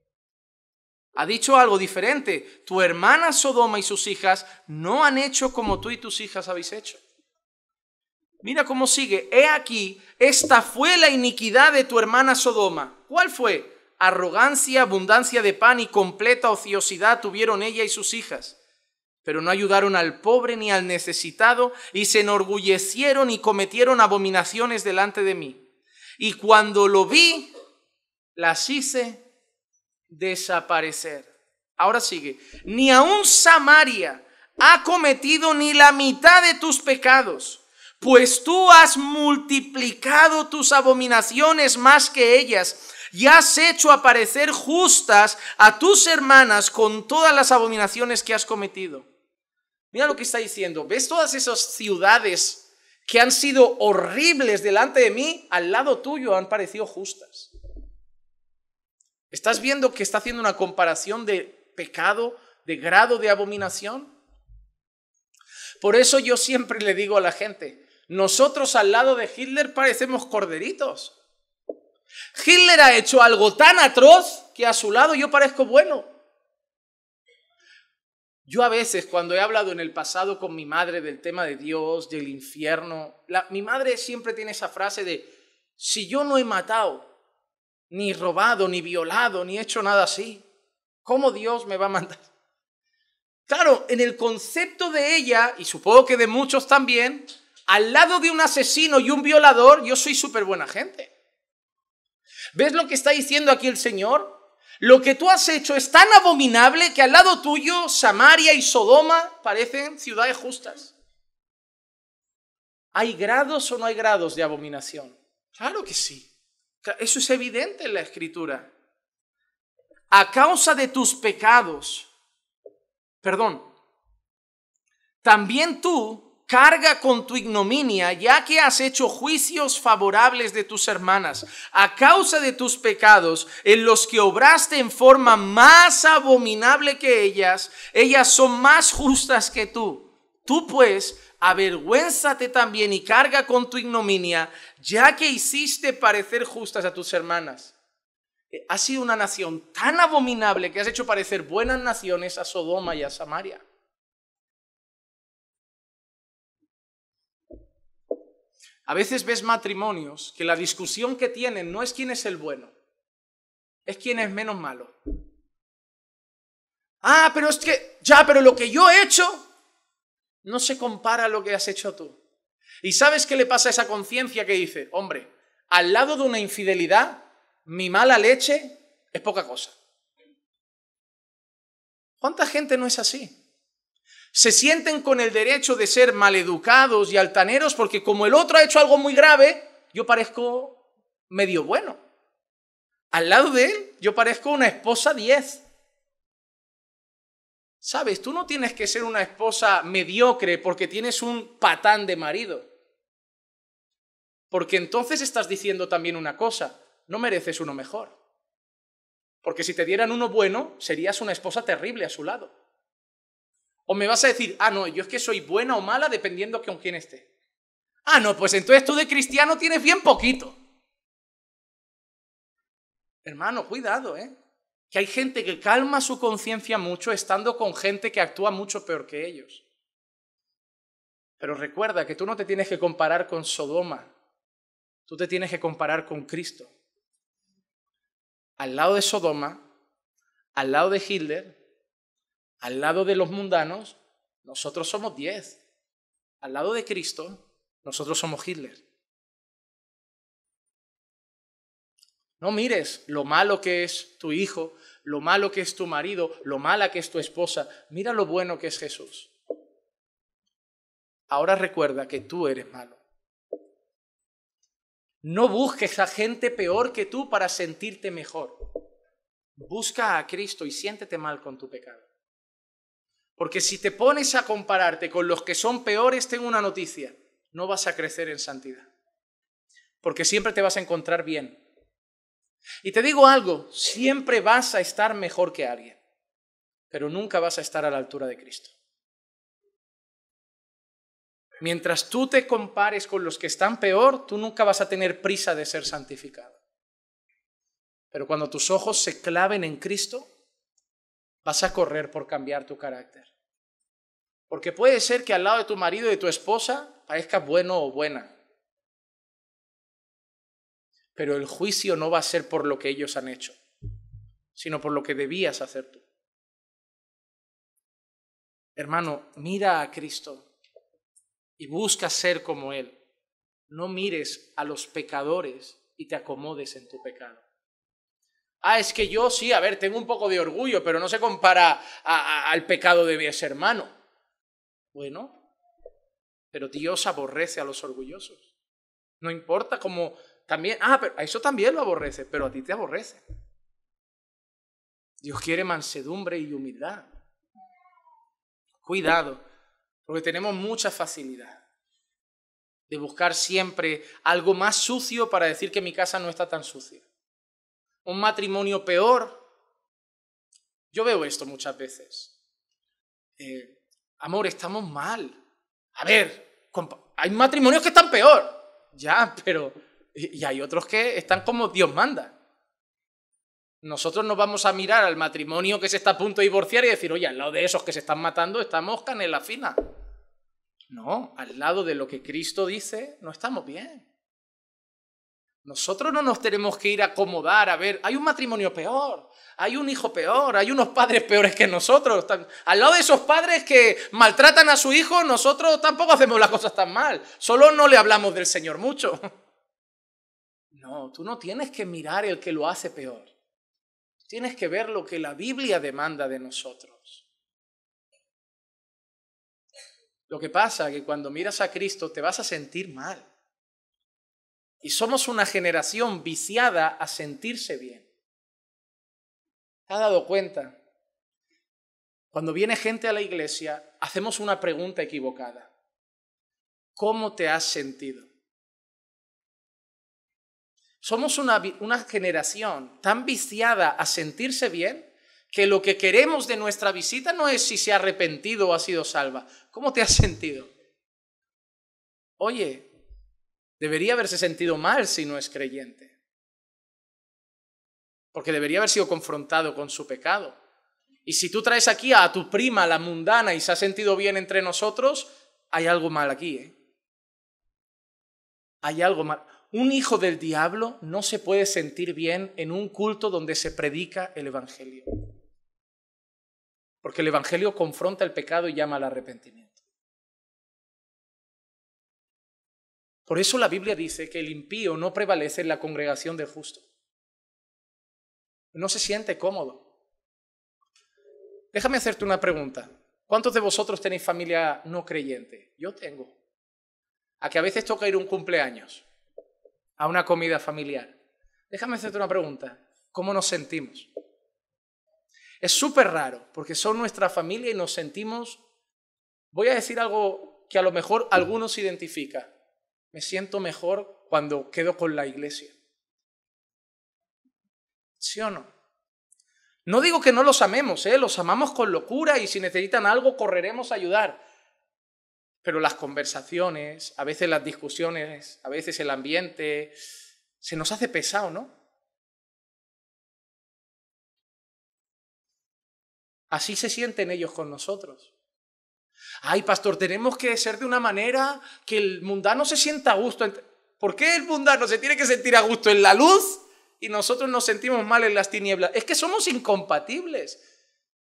ha dicho algo diferente. Tu hermana Sodoma y sus hijas no han hecho como tú y tus hijas habéis hecho. Mira cómo sigue. He aquí, esta fue la iniquidad de tu hermana Sodoma. ¿Cuál fue? Arrogancia, abundancia de pan y completa ociosidad tuvieron ella y sus hijas pero no ayudaron al pobre ni al necesitado, y se enorgullecieron y cometieron abominaciones delante de mí. Y cuando lo vi, las hice desaparecer. Ahora sigue, ni aún Samaria ha cometido ni la mitad de tus pecados, pues tú has multiplicado tus abominaciones más que ellas y has hecho aparecer justas a tus hermanas con todas las abominaciones que has cometido. Mira lo que está diciendo. ¿Ves todas esas ciudades que han sido horribles delante de mí? Al lado tuyo han parecido justas. ¿Estás viendo que está haciendo una comparación de pecado, de grado de abominación? Por eso yo siempre le digo a la gente, nosotros al lado de Hitler parecemos corderitos. Hitler ha hecho algo tan atroz que a su lado yo parezco bueno. Yo a veces cuando he hablado en el pasado con mi madre del tema de Dios, del infierno, mi madre siempre tiene esa frase de, si yo no he matado, ni robado, ni violado, ni hecho nada así. ¿Cómo Dios me va a mandar? Claro, en el concepto de ella, y supongo que de muchos también, al lado de un asesino y un violador, yo soy súper buena gente. ¿Ves lo que está diciendo aquí el Señor? Lo que tú has hecho es tan abominable que al lado tuyo Samaria y Sodoma parecen ciudades justas. ¿Hay grados o no hay grados de abominación? Claro que sí. Eso es evidente en la escritura. A causa de tus pecados, perdón, también tú carga con tu ignominia, ya que has hecho juicios favorables de tus hermanas, a causa de tus pecados, en los que obraste en forma más abominable que ellas, ellas son más justas que tú. Tú pues, avergüénzate también y carga con tu ignominia ya que hiciste parecer justas a tus hermanas. Eh, has sido una nación tan abominable que has hecho parecer buenas naciones a Sodoma y a Samaria. A veces ves matrimonios que la discusión que tienen no es quién es el bueno, es quién es menos malo. Ah, pero es que, ya, pero lo que yo he hecho no se compara a lo que has hecho tú. ¿Y sabes qué le pasa a esa conciencia que dice, hombre, al lado de una infidelidad, mi mala leche es poca cosa? ¿Cuánta gente no es así? Se sienten con el derecho de ser maleducados y altaneros porque como el otro ha hecho algo muy grave, yo parezco medio bueno. Al lado de él, yo parezco una esposa 10. Sabes, tú no tienes que ser una esposa mediocre porque tienes un patán de marido. Porque entonces estás diciendo también una cosa, no mereces uno mejor. Porque si te dieran uno bueno, serías una esposa terrible a su lado. O me vas a decir, ah, no, yo es que soy buena o mala dependiendo con quién esté. Ah, no, pues entonces tú de cristiano tienes bien poquito. Hermano, cuidado, ¿eh? Que hay gente que calma su conciencia mucho estando con gente que actúa mucho peor que ellos. Pero recuerda que tú no te tienes que comparar con Sodoma, Tú te tienes que comparar con Cristo. Al lado de Sodoma, al lado de Hitler, al lado de los mundanos, nosotros somos diez. Al lado de Cristo, nosotros somos Hitler. No mires lo malo que es tu hijo, lo malo que es tu marido, lo mala que es tu esposa. Mira lo bueno que es Jesús. Ahora recuerda que tú eres malo. No busques a gente peor que tú para sentirte mejor. Busca a Cristo y siéntete mal con tu pecado. Porque si te pones a compararte con los que son peores, tengo una noticia, no vas a crecer en santidad. Porque siempre te vas a encontrar bien. Y te digo algo, siempre vas a estar mejor que alguien, pero nunca vas a estar a la altura de Cristo. Mientras tú te compares con los que están peor, tú nunca vas a tener prisa de ser santificado. Pero cuando tus ojos se claven en Cristo, vas a correr por cambiar tu carácter. Porque puede ser que al lado de tu marido y de tu esposa parezcas bueno o buena. Pero el juicio no va a ser por lo que ellos han hecho, sino por lo que debías hacer tú. Hermano, mira a Cristo y busca ser como Él. No mires a los pecadores y te acomodes en tu pecado. Ah, es que yo sí, a ver, tengo un poco de orgullo, pero no se compara al pecado de mi hermano. Bueno, pero Dios aborrece a los orgullosos. No importa cómo también, ah, pero a eso también lo aborrece, pero a ti te aborrece. Dios quiere mansedumbre y humildad. Cuidado porque tenemos mucha facilidad de buscar siempre algo más sucio para decir que mi casa no está tan sucia. Un matrimonio peor. Yo veo esto muchas veces. Eh, amor, estamos mal. A ver, hay matrimonios que están peor. Ya, pero... Y hay otros que están como Dios manda. Nosotros nos vamos a mirar al matrimonio que se está a punto de divorciar y decir, oye, al lado de esos que se están matando estamos canela fina. No, al lado de lo que Cristo dice, no estamos bien. Nosotros no nos tenemos que ir a acomodar, a ver, hay un matrimonio peor, hay un hijo peor, hay unos padres peores que nosotros. Al lado de esos padres que maltratan a su hijo, nosotros tampoco hacemos las cosas tan mal, solo no le hablamos del Señor mucho. No, tú no tienes que mirar el que lo hace peor, tienes que ver lo que la Biblia demanda de nosotros. Lo que pasa es que cuando miras a Cristo te vas a sentir mal. Y somos una generación viciada a sentirse bien. ¿Te has dado cuenta? Cuando viene gente a la iglesia, hacemos una pregunta equivocada. ¿Cómo te has sentido? Somos una, una generación tan viciada a sentirse bien que lo que queremos de nuestra visita no es si se ha arrepentido o ha sido salva. ¿Cómo te has sentido? Oye, debería haberse sentido mal si no es creyente. Porque debería haber sido confrontado con su pecado. Y si tú traes aquí a tu prima, la mundana, y se ha sentido bien entre nosotros, hay algo mal aquí. ¿eh? Hay algo mal. Un hijo del diablo no se puede sentir bien en un culto donde se predica el Evangelio. Porque el Evangelio confronta el pecado y llama al arrepentimiento. Por eso la Biblia dice que el impío no prevalece en la congregación del justo. No se siente cómodo. Déjame hacerte una pregunta. ¿Cuántos de vosotros tenéis familia no creyente? Yo tengo. A que a veces toca ir un cumpleaños, a una comida familiar. Déjame hacerte una pregunta. ¿Cómo nos sentimos? Es súper raro, porque son nuestra familia y nos sentimos, voy a decir algo que a lo mejor algunos identifica, me siento mejor cuando quedo con la iglesia. ¿Sí o no? No digo que no los amemos, ¿eh? los amamos con locura y si necesitan algo correremos a ayudar. Pero las conversaciones, a veces las discusiones, a veces el ambiente, se nos hace pesado, ¿no? Así se sienten ellos con nosotros. Ay, pastor, tenemos que ser de una manera que el mundano se sienta a gusto. ¿Por qué el mundano se tiene que sentir a gusto en la luz y nosotros nos sentimos mal en las tinieblas? Es que somos incompatibles.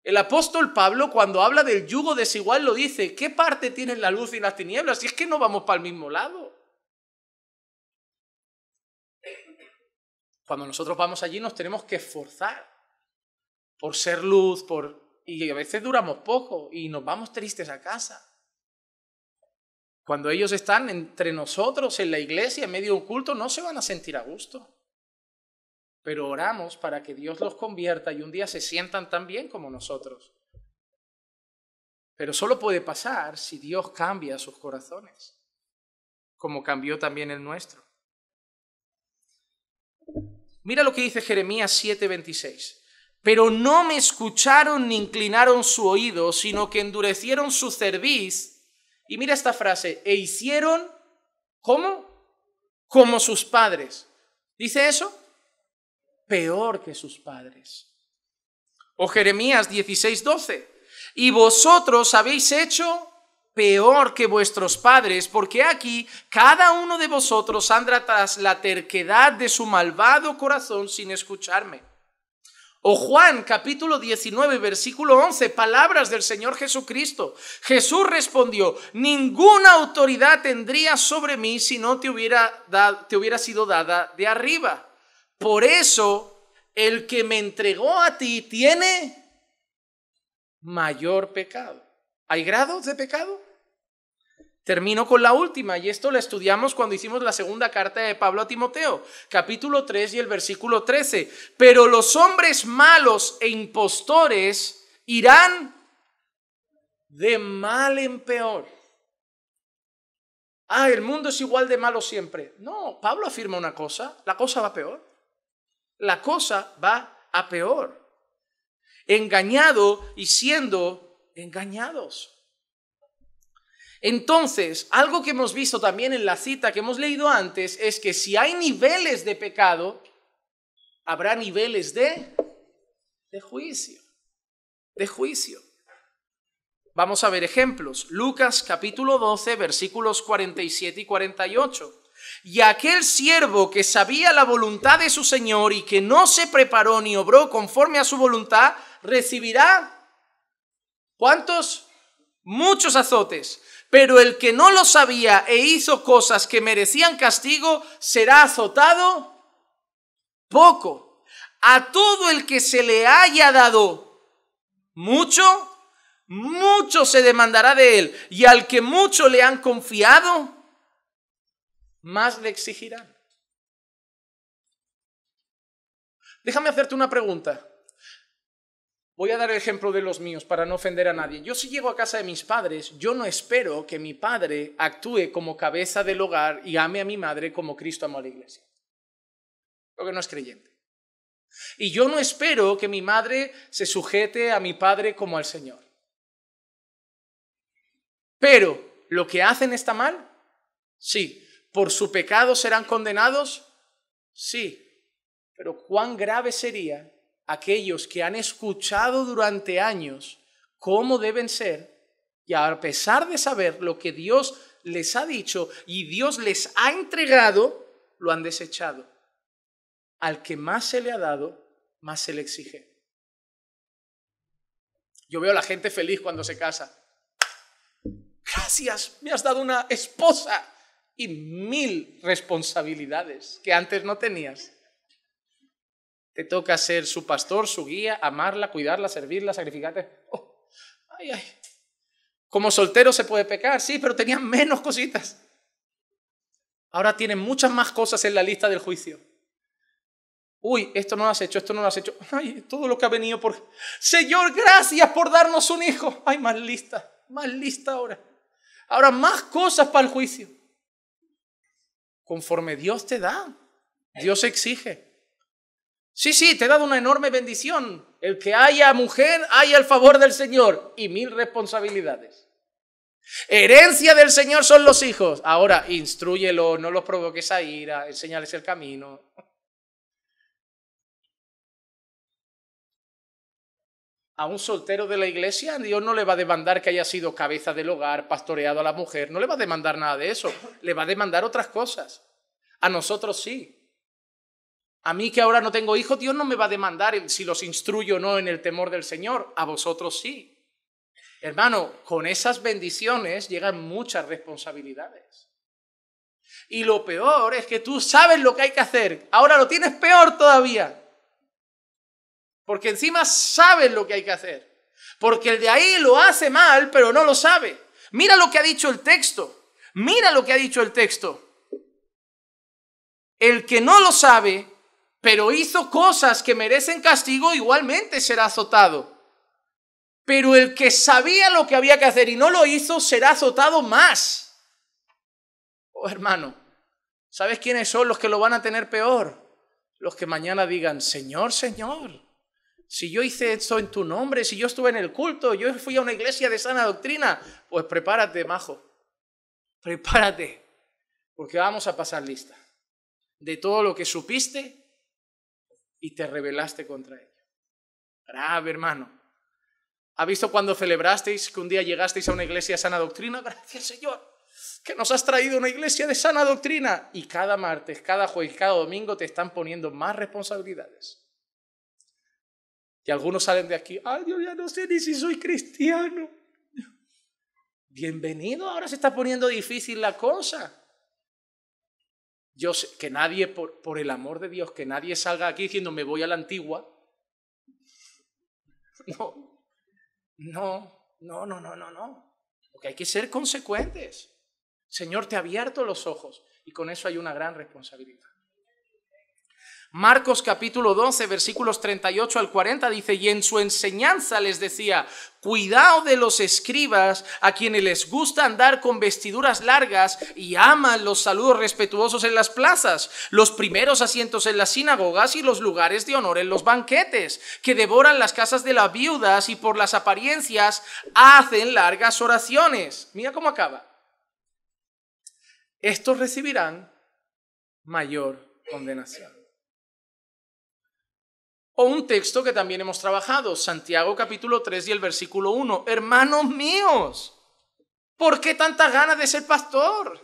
El apóstol Pablo cuando habla del yugo desigual lo dice, ¿qué parte tienen la luz y las tinieblas? Si es que no vamos para el mismo lado. Cuando nosotros vamos allí nos tenemos que esforzar por ser luz, por y a veces duramos poco y nos vamos tristes a casa. Cuando ellos están entre nosotros en la iglesia, en medio de un culto, no se van a sentir a gusto. Pero oramos para que Dios los convierta y un día se sientan tan bien como nosotros. Pero solo puede pasar si Dios cambia sus corazones, como cambió también el nuestro. Mira lo que dice Jeremías 7:26. Pero no me escucharon ni inclinaron su oído, sino que endurecieron su cerviz. Y mira esta frase, e hicieron, ¿cómo? Como sus padres. ¿Dice eso? Peor que sus padres. O Jeremías 16, 12. Y vosotros habéis hecho peor que vuestros padres, porque aquí cada uno de vosotros anda tras la terquedad de su malvado corazón sin escucharme. O Juan capítulo 19, versículo 11, palabras del Señor Jesucristo. Jesús respondió, ninguna autoridad tendría sobre mí si no te hubiera, te hubiera sido dada de arriba. Por eso, el que me entregó a ti tiene mayor pecado. ¿Hay grados de pecado? Termino con la última, y esto la estudiamos cuando hicimos la segunda carta de Pablo a Timoteo, capítulo 3 y el versículo 13. Pero los hombres malos e impostores irán de mal en peor. Ah, el mundo es igual de malo siempre. No, Pablo afirma una cosa, la cosa va peor. La cosa va a peor. Engañado y siendo engañados. Entonces, algo que hemos visto también en la cita que hemos leído antes es que si hay niveles de pecado, habrá niveles de, de juicio, de juicio. Vamos a ver ejemplos. Lucas capítulo 12, versículos 47 y 48. Y aquel siervo que sabía la voluntad de su Señor y que no se preparó ni obró conforme a su voluntad, recibirá ¿cuántos? Muchos azotes. Pero el que no lo sabía e hizo cosas que merecían castigo, será azotado poco. A todo el que se le haya dado mucho, mucho se demandará de él. Y al que mucho le han confiado, más le exigirán. Déjame hacerte una pregunta. Voy a dar el ejemplo de los míos para no ofender a nadie. Yo si llego a casa de mis padres, yo no espero que mi padre actúe como cabeza del hogar y ame a mi madre como Cristo amó a la iglesia. Porque no es creyente. Y yo no espero que mi madre se sujete a mi padre como al Señor. Pero, ¿lo que hacen está mal? Sí. ¿Por su pecado serán condenados? Sí. Pero cuán grave sería aquellos que han escuchado durante años cómo deben ser y a pesar de saber lo que Dios les ha dicho y Dios les ha entregado, lo han desechado. Al que más se le ha dado, más se le exige. Yo veo a la gente feliz cuando se casa. Gracias, me has dado una esposa y mil responsabilidades que antes no tenías. Te toca ser su pastor, su guía, amarla, cuidarla, servirla, sacrificarte. Oh, ay, ay. Como soltero se puede pecar, sí, pero tenían menos cositas. Ahora tienen muchas más cosas en la lista del juicio. Uy, esto no lo has hecho, esto no lo has hecho. Ay, todo lo que ha venido por... Señor, gracias por darnos un hijo. Ay, más lista, más lista ahora. Ahora más cosas para el juicio. Conforme Dios te da, Dios exige. Sí, sí, te he dado una enorme bendición. El que haya mujer, haya el favor del Señor y mil responsabilidades. Herencia del Señor son los hijos. Ahora, instruyelo, no los provoques a ira, enséñales el camino. A un soltero de la iglesia, Dios no le va a demandar que haya sido cabeza del hogar, pastoreado a la mujer, no le va a demandar nada de eso, le va a demandar otras cosas. A nosotros sí. A mí que ahora no tengo hijos, Dios no me va a demandar si los instruyo o no en el temor del Señor. A vosotros sí. Hermano, con esas bendiciones llegan muchas responsabilidades. Y lo peor es que tú sabes lo que hay que hacer. Ahora lo tienes peor todavía. Porque encima sabes lo que hay que hacer. Porque el de ahí lo hace mal, pero no lo sabe. Mira lo que ha dicho el texto. Mira lo que ha dicho el texto. El que no lo sabe pero hizo cosas que merecen castigo, igualmente será azotado. Pero el que sabía lo que había que hacer y no lo hizo, será azotado más. Oh hermano, ¿sabes quiénes son los que lo van a tener peor? Los que mañana digan, Señor, Señor, si yo hice esto en tu nombre, si yo estuve en el culto, yo fui a una iglesia de sana doctrina, pues prepárate, majo, prepárate, porque vamos a pasar lista de todo lo que supiste y te rebelaste contra ello. Grave, hermano. ¿Ha visto cuando celebrasteis que un día llegasteis a una iglesia de sana doctrina? Gracias, Señor, que nos has traído una iglesia de sana doctrina. Y cada martes, cada jueves, cada domingo te están poniendo más responsabilidades. Y algunos salen de aquí, ay, yo ya no sé ni si soy cristiano. Bienvenido, ahora se está poniendo difícil la cosa. Yo sé que nadie, por, el amor de Dios, que nadie salga aquí diciendo me voy a la antigua. No, no, no, no, no, no, no. Porque hay que ser consecuentes. Señor, te ha abierto los ojos y con eso hay una gran responsabilidad. Marcos capítulo 12, versículos 38 al 40 dice, y en su enseñanza les decía, cuidado de los escribas a quienes les gusta andar con vestiduras largas y aman los saludos respetuosos en las plazas, los primeros asientos en las sinagogas y los lugares de honor en los banquetes, que devoran las casas de las viudas y por las apariencias hacen largas oraciones. Mira cómo acaba. Estos recibirán mayor condenación. O un texto que también hemos trabajado, Santiago capítulo 3 y el versículo 1. Hermanos míos, ¿por qué tanta gana de ser pastor?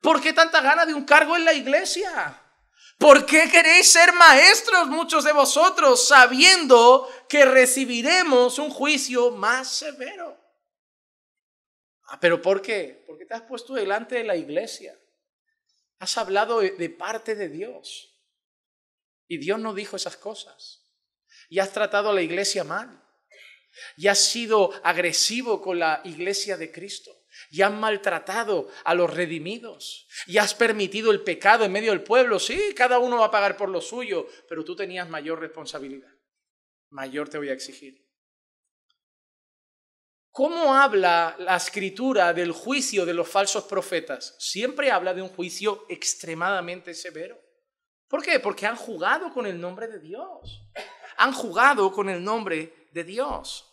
¿Por qué tanta gana de un cargo en la iglesia? ¿Por qué queréis ser maestros muchos de vosotros sabiendo que recibiremos un juicio más severo? Ah, pero ¿por qué? ¿Por qué te has puesto delante de la iglesia. Has hablado de parte de Dios. Y Dios no dijo esas cosas. Y has tratado a la iglesia mal. Y has sido agresivo con la iglesia de Cristo. Y has maltratado a los redimidos. Y has permitido el pecado en medio del pueblo. Sí, cada uno va a pagar por lo suyo, pero tú tenías mayor responsabilidad. Mayor te voy a exigir. ¿Cómo habla la escritura del juicio de los falsos profetas? Siempre habla de un juicio extremadamente severo. ¿Por qué? Porque han jugado con el nombre de Dios. Han jugado con el nombre de Dios.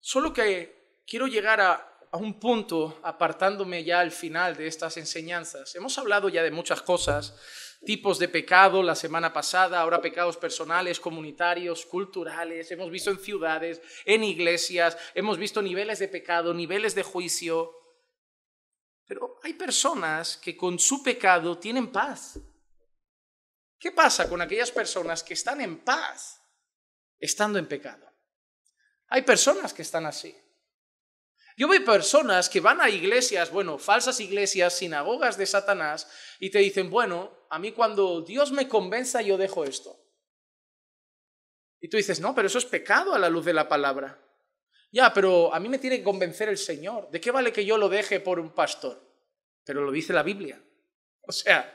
Solo que quiero llegar a, a un punto, apartándome ya al final de estas enseñanzas. Hemos hablado ya de muchas cosas, tipos de pecado la semana pasada, ahora pecados personales, comunitarios, culturales, hemos visto en ciudades, en iglesias, hemos visto niveles de pecado, niveles de juicio. Pero hay personas que con su pecado tienen paz. ¿Qué pasa con aquellas personas que están en paz estando en pecado? Hay personas que están así. Yo veo personas que van a iglesias, bueno, falsas iglesias, sinagogas de Satanás, y te dicen, bueno, a mí cuando Dios me convenza yo dejo esto. Y tú dices, no, pero eso es pecado a la luz de la palabra. Ya, pero a mí me tiene que convencer el Señor. ¿De qué vale que yo lo deje por un pastor? Pero lo dice la Biblia. O sea,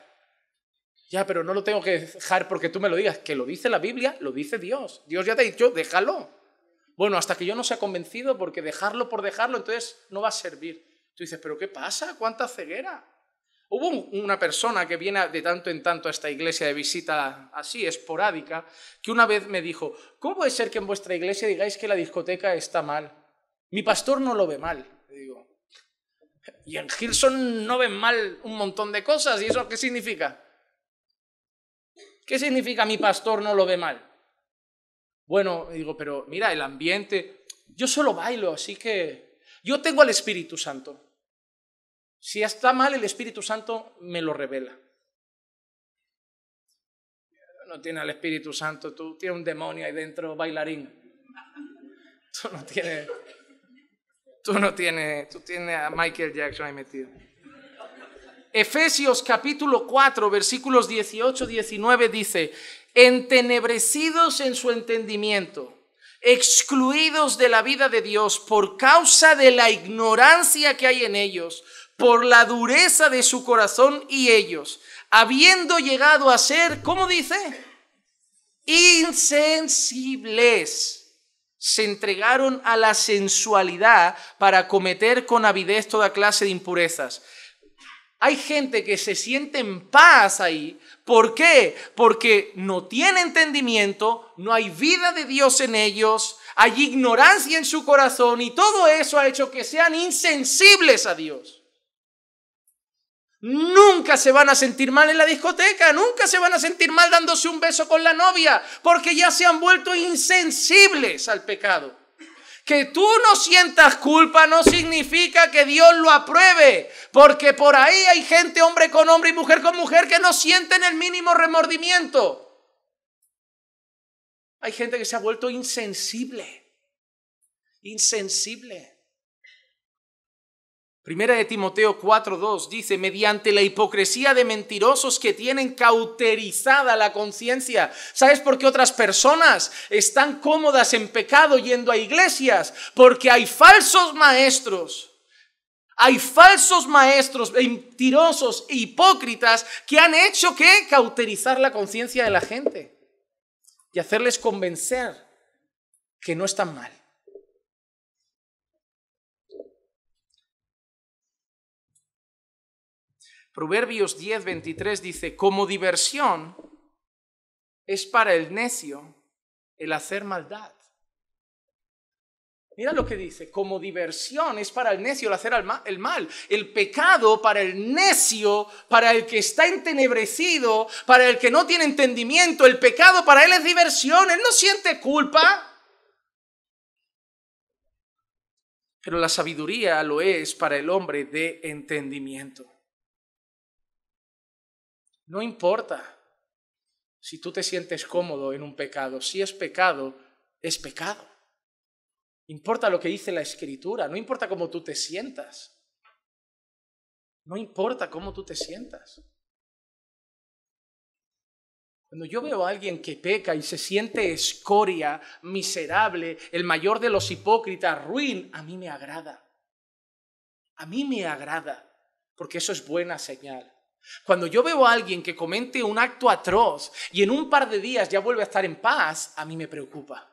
ya, pero no lo tengo que dejar porque tú me lo digas. Que lo dice la Biblia, lo dice Dios. Dios ya te ha dicho, déjalo. Bueno, hasta que yo no sea convencido, porque dejarlo por dejarlo, entonces no va a servir. Tú dices, pero ¿qué pasa? ¿Cuánta ceguera? Hubo una persona que viene de tanto en tanto a esta iglesia de visita así, esporádica, que una vez me dijo, ¿cómo puede ser que en vuestra iglesia digáis que la discoteca está mal? Mi pastor no lo ve mal. Le digo, y en Gilson no ven mal un montón de cosas, ¿y eso qué significa? ¿Qué significa mi pastor no lo ve mal? Bueno, digo, pero mira, el ambiente, yo solo bailo, así que yo tengo al Espíritu Santo. Si está mal, el Espíritu Santo me lo revela. No tiene al Espíritu Santo, tú tienes un demonio ahí dentro, bailarín. Tú no tienes, tú no tienes, tú tienes a Michael Jackson ahí metido. Efesios capítulo 4, versículos 18, 19 dice, entenebrecidos en su entendimiento, excluidos de la vida de Dios por causa de la ignorancia que hay en ellos por la dureza de su corazón y ellos, habiendo llegado a ser, ¿cómo dice? Insensibles. Se entregaron a la sensualidad para cometer con avidez toda clase de impurezas. Hay gente que se siente en paz ahí. ¿Por qué? Porque no tiene entendimiento, no hay vida de Dios en ellos, hay ignorancia en su corazón y todo eso ha hecho que sean insensibles a Dios. Nunca se van a sentir mal en la discoteca, nunca se van a sentir mal dándose un beso con la novia, porque ya se han vuelto insensibles al pecado. Que tú no sientas culpa no significa que Dios lo apruebe, porque por ahí hay gente, hombre con hombre y mujer con mujer, que no sienten el mínimo remordimiento. Hay gente que se ha vuelto insensible, insensible. Primera de Timoteo 4:2 dice, mediante la hipocresía de mentirosos que tienen cauterizada la conciencia. ¿Sabes por qué otras personas están cómodas en pecado yendo a iglesias? Porque hay falsos maestros. Hay falsos maestros, e mentirosos, e hipócritas que han hecho que cauterizar la conciencia de la gente y hacerles convencer que no están mal Proverbios 10, 23 dice, como diversión es para el necio el hacer maldad. Mira lo que dice, como diversión es para el necio el hacer el mal, el pecado para el necio, para el que está entenebrecido, para el que no tiene entendimiento, el pecado para él es diversión, él no siente culpa. Pero la sabiduría lo es para el hombre de entendimiento. No importa si tú te sientes cómodo en un pecado, si es pecado, es pecado. Importa lo que dice la escritura, no importa cómo tú te sientas. No importa cómo tú te sientas. Cuando yo veo a alguien que peca y se siente escoria, miserable, el mayor de los hipócritas, ruin, a mí me agrada. A mí me agrada, porque eso es buena señal. Cuando yo veo a alguien que comete un acto atroz y en un par de días ya vuelve a estar en paz, a mí me preocupa.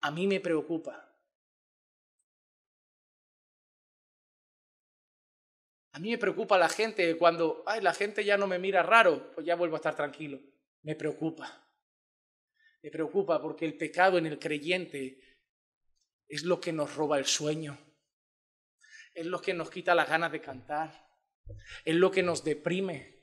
A mí me preocupa. A mí me preocupa la gente cuando, ay, la gente ya no me mira raro, pues ya vuelvo a estar tranquilo. Me preocupa. Me preocupa porque el pecado en el creyente es lo que nos roba el sueño. Es lo que nos quita las ganas de cantar es lo que nos deprime.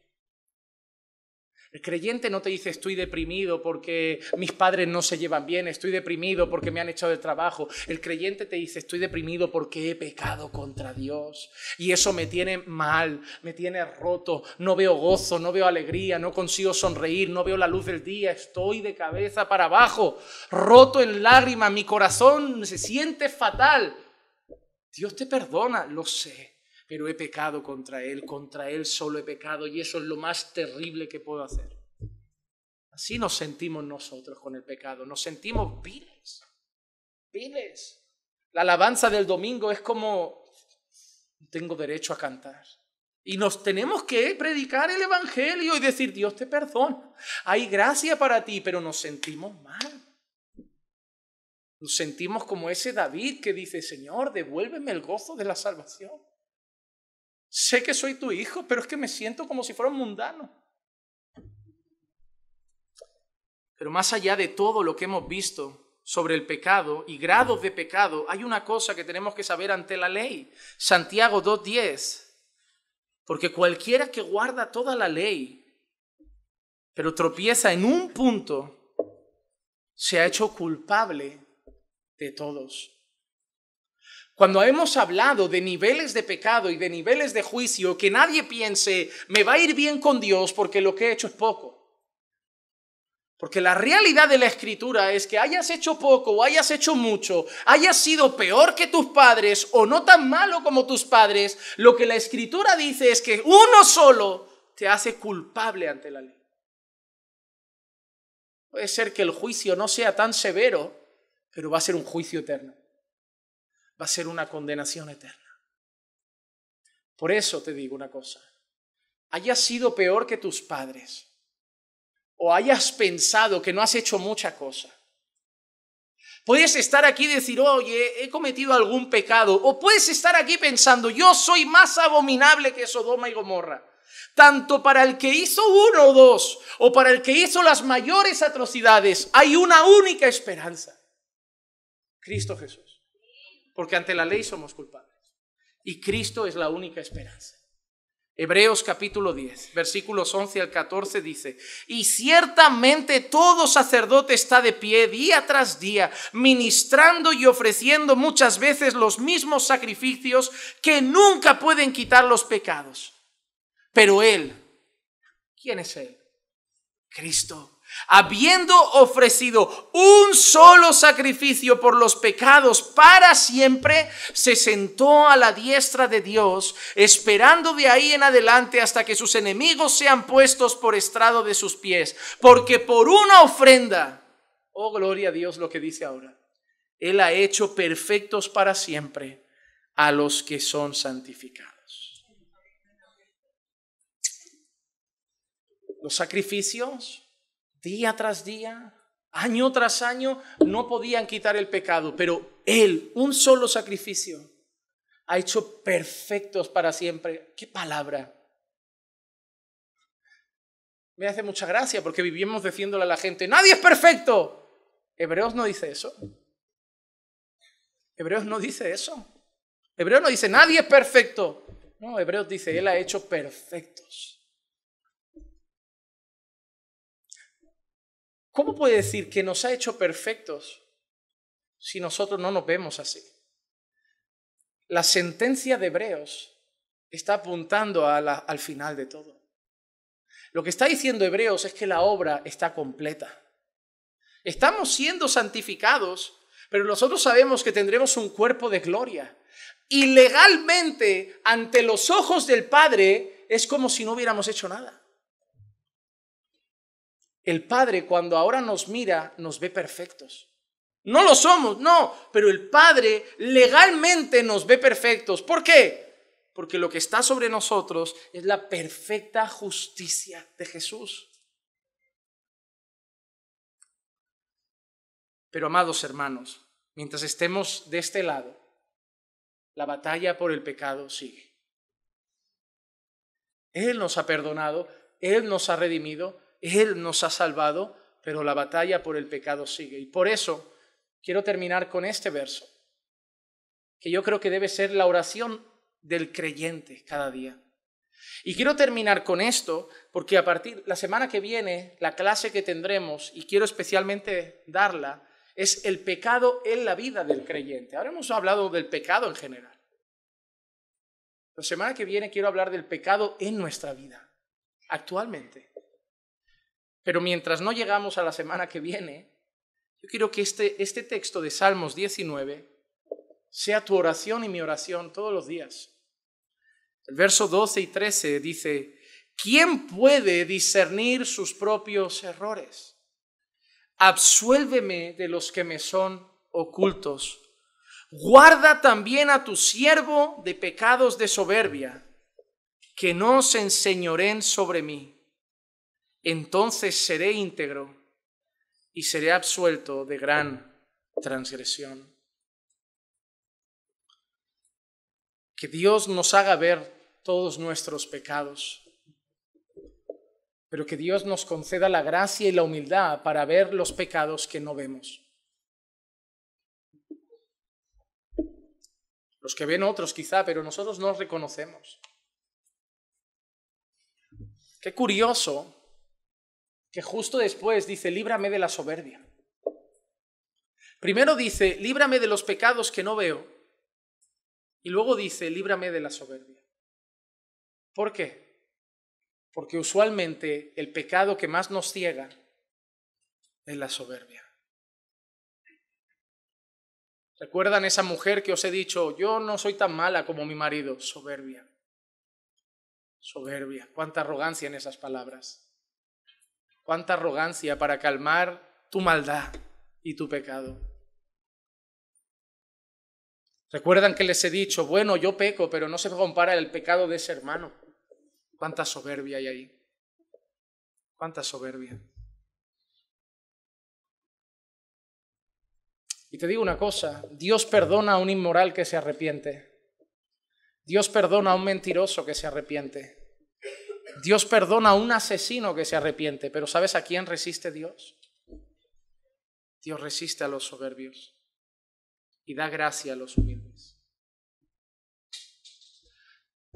El creyente no te dice estoy deprimido porque mis padres no se llevan bien, estoy deprimido porque me han echado del trabajo. El creyente te dice estoy deprimido porque he pecado contra Dios y eso me tiene mal, me tiene roto, no veo gozo, no veo alegría, no consigo sonreír, no veo la luz del día, estoy de cabeza para abajo, roto en lágrimas, mi corazón se siente fatal. Dios te perdona, lo sé pero he pecado contra Él, contra Él solo he pecado y eso es lo más terrible que puedo hacer. Así nos sentimos nosotros con el pecado, nos sentimos viles, viles. La alabanza del domingo es como, tengo derecho a cantar. Y nos tenemos que predicar el Evangelio y decir, Dios te perdona, hay gracia para ti, pero nos sentimos mal. Nos sentimos como ese David que dice, Señor, devuélveme el gozo de la salvación sé que soy tu hijo, pero es que me siento como si fuera un mundano. Pero más allá de todo lo que hemos visto sobre el pecado y grados de pecado, hay una cosa que tenemos que saber ante la ley. Santiago 2.10. Porque cualquiera que guarda toda la ley, pero tropieza en un punto, se ha hecho culpable de todos. Cuando hemos hablado de niveles de pecado y de niveles de juicio, que nadie piense, me va a ir bien con Dios porque lo que he hecho es poco. Porque la realidad de la escritura es que hayas hecho poco o hayas hecho mucho, hayas sido peor que tus padres o no tan malo como tus padres, lo que la escritura dice es que uno solo te hace culpable ante la ley. Puede ser que el juicio no sea tan severo, pero va a ser un juicio eterno va a ser una condenación eterna. Por eso te digo una cosa, hayas sido peor que tus padres o hayas pensado que no has hecho mucha cosa. Puedes estar aquí y decir, oye, he cometido algún pecado. O puedes estar aquí pensando, yo soy más abominable que Sodoma y Gomorra. Tanto para el que hizo uno o dos, o para el que hizo las mayores atrocidades, hay una única esperanza. Cristo Jesús porque ante la ley somos culpables. Y Cristo es la única esperanza. Hebreos capítulo 10, versículos 11 al 14 dice, y ciertamente todo sacerdote está de pie día tras día, ministrando y ofreciendo muchas veces los mismos sacrificios que nunca pueden quitar los pecados. Pero Él, ¿quién es Él? Cristo habiendo ofrecido un solo sacrificio por los pecados para siempre, se sentó a la diestra de Dios, esperando de ahí en adelante hasta que sus enemigos sean puestos por estrado de sus pies, porque por una ofrenda, oh gloria a Dios lo que dice ahora, Él ha hecho perfectos para siempre a los que son santificados. Los sacrificios día tras día, año tras año, no podían quitar el pecado, pero Él, un solo sacrificio, ha hecho perfectos para siempre. ¡Qué palabra! Me hace mucha gracia porque vivimos diciéndole a la gente, nadie es perfecto. Hebreos no dice eso. Hebreos no dice eso. Hebreos no dice, nadie es perfecto. No, Hebreos dice, Él ha hecho perfectos ¿Cómo puede decir que nos ha hecho perfectos si nosotros no nos vemos así? La sentencia de Hebreos está apuntando al final de todo. Lo que está diciendo Hebreos es que la obra está completa. Estamos siendo santificados, pero nosotros sabemos que tendremos un cuerpo de gloria. Y legalmente, ante los ojos del Padre, es como si no hubiéramos hecho nada. El Padre cuando ahora nos mira nos ve perfectos. No lo somos, no, pero el Padre legalmente nos ve perfectos. ¿Por qué? Porque lo que está sobre nosotros es la perfecta justicia de Jesús. Pero amados hermanos, mientras estemos de este lado, la batalla por el pecado sigue. Él nos ha perdonado, Él nos ha redimido, él nos ha salvado, pero la batalla por el pecado sigue. Y por eso quiero terminar con este verso, que yo creo que debe ser la oración del creyente cada día. Y quiero terminar con esto porque a partir la semana que viene la clase que tendremos y quiero especialmente darla es el pecado en la vida del creyente. Ahora hemos hablado del pecado en general. La semana que viene quiero hablar del pecado en nuestra vida actualmente. Pero mientras no llegamos a la semana que viene, yo quiero que este, este texto de Salmos 19 sea tu oración y mi oración todos los días. El verso 12 y 13 dice, ¿quién puede discernir sus propios errores? Absuélveme de los que me son ocultos. Guarda también a tu siervo de pecados de soberbia, que no se enseñoren sobre mí entonces seré íntegro y seré absuelto de gran transgresión. Que Dios nos haga ver todos nuestros pecados, pero que Dios nos conceda la gracia y la humildad para ver los pecados que no vemos. Los que ven otros quizá, pero nosotros no reconocemos. Qué curioso que justo después dice, líbrame de la soberbia. Primero dice, líbrame de los pecados que no veo. Y luego dice, líbrame de la soberbia. ¿Por qué? Porque usualmente el pecado que más nos ciega es la soberbia. ¿Recuerdan esa mujer que os he dicho, yo no soy tan mala como mi marido? Soberbia. Soberbia. Cuánta arrogancia en esas palabras cuánta arrogancia para calmar tu maldad y tu pecado. Recuerdan que les he dicho, bueno, yo peco, pero no se compara el pecado de ese hermano. Cuánta soberbia hay ahí. Cuánta soberbia. Y te digo una cosa, Dios perdona a un inmoral que se arrepiente. Dios perdona a un mentiroso que se arrepiente. Dios perdona a un asesino que se arrepiente, pero ¿sabes a quién resiste Dios? Dios resiste a los soberbios y da gracia a los humildes.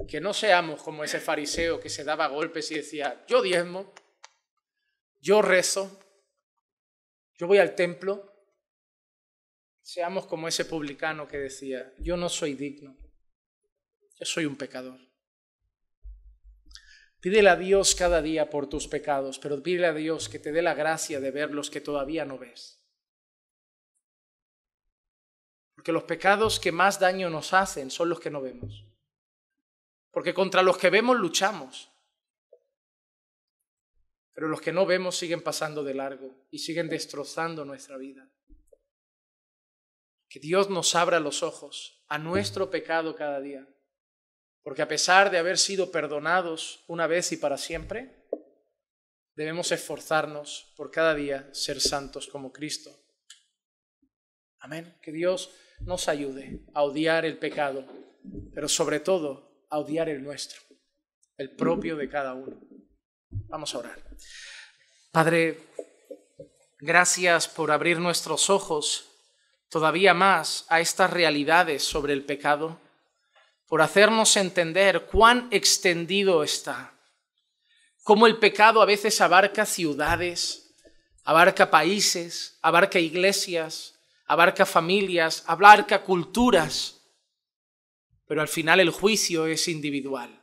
Que no seamos como ese fariseo que se daba golpes y decía, yo diezmo, yo rezo, yo voy al templo. Seamos como ese publicano que decía, yo no soy digno, yo soy un pecador. Pídele a Dios cada día por tus pecados, pero pídele a Dios que te dé la gracia de ver los que todavía no ves. Porque los pecados que más daño nos hacen son los que no vemos. Porque contra los que vemos luchamos. Pero los que no vemos siguen pasando de largo y siguen destrozando nuestra vida. Que Dios nos abra los ojos a nuestro pecado cada día porque a pesar de haber sido perdonados una vez y para siempre, debemos esforzarnos por cada día ser santos como Cristo. Amén. Que Dios nos ayude a odiar el pecado, pero sobre todo a odiar el nuestro, el propio de cada uno. Vamos a orar. Padre, gracias por abrir nuestros ojos todavía más a estas realidades sobre el pecado por hacernos entender cuán extendido está, cómo el pecado a veces abarca ciudades, abarca países, abarca iglesias, abarca familias, abarca culturas, pero al final el juicio es individual.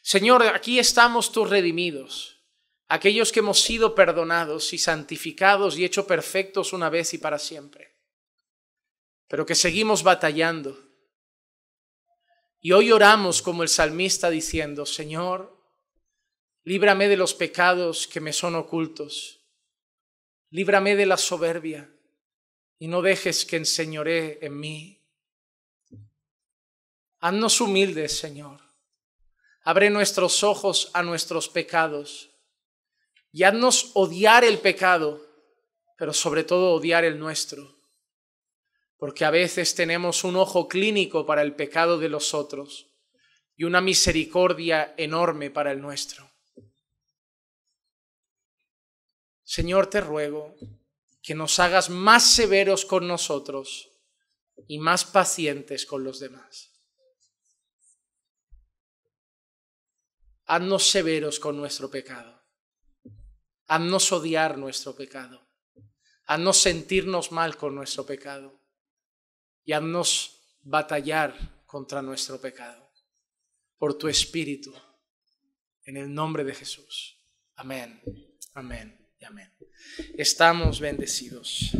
Señor, aquí estamos tus redimidos, aquellos que hemos sido perdonados y santificados y hechos perfectos una vez y para siempre, pero que seguimos batallando y hoy oramos como el salmista diciendo, Señor, líbrame de los pecados que me son ocultos, líbrame de la soberbia y no dejes que enseñoree en mí. Haznos humildes, Señor. Abre nuestros ojos a nuestros pecados y haznos odiar el pecado, pero sobre todo odiar el nuestro porque a veces tenemos un ojo clínico para el pecado de los otros y una misericordia enorme para el nuestro. Señor, te ruego que nos hagas más severos con nosotros y más pacientes con los demás. Haznos severos con nuestro pecado. Haznos odiar nuestro pecado. Haznos sentirnos mal con nuestro pecado y haznos batallar contra nuestro pecado por tu Espíritu, en el nombre de Jesús. Amén, amén y amén. Estamos bendecidos.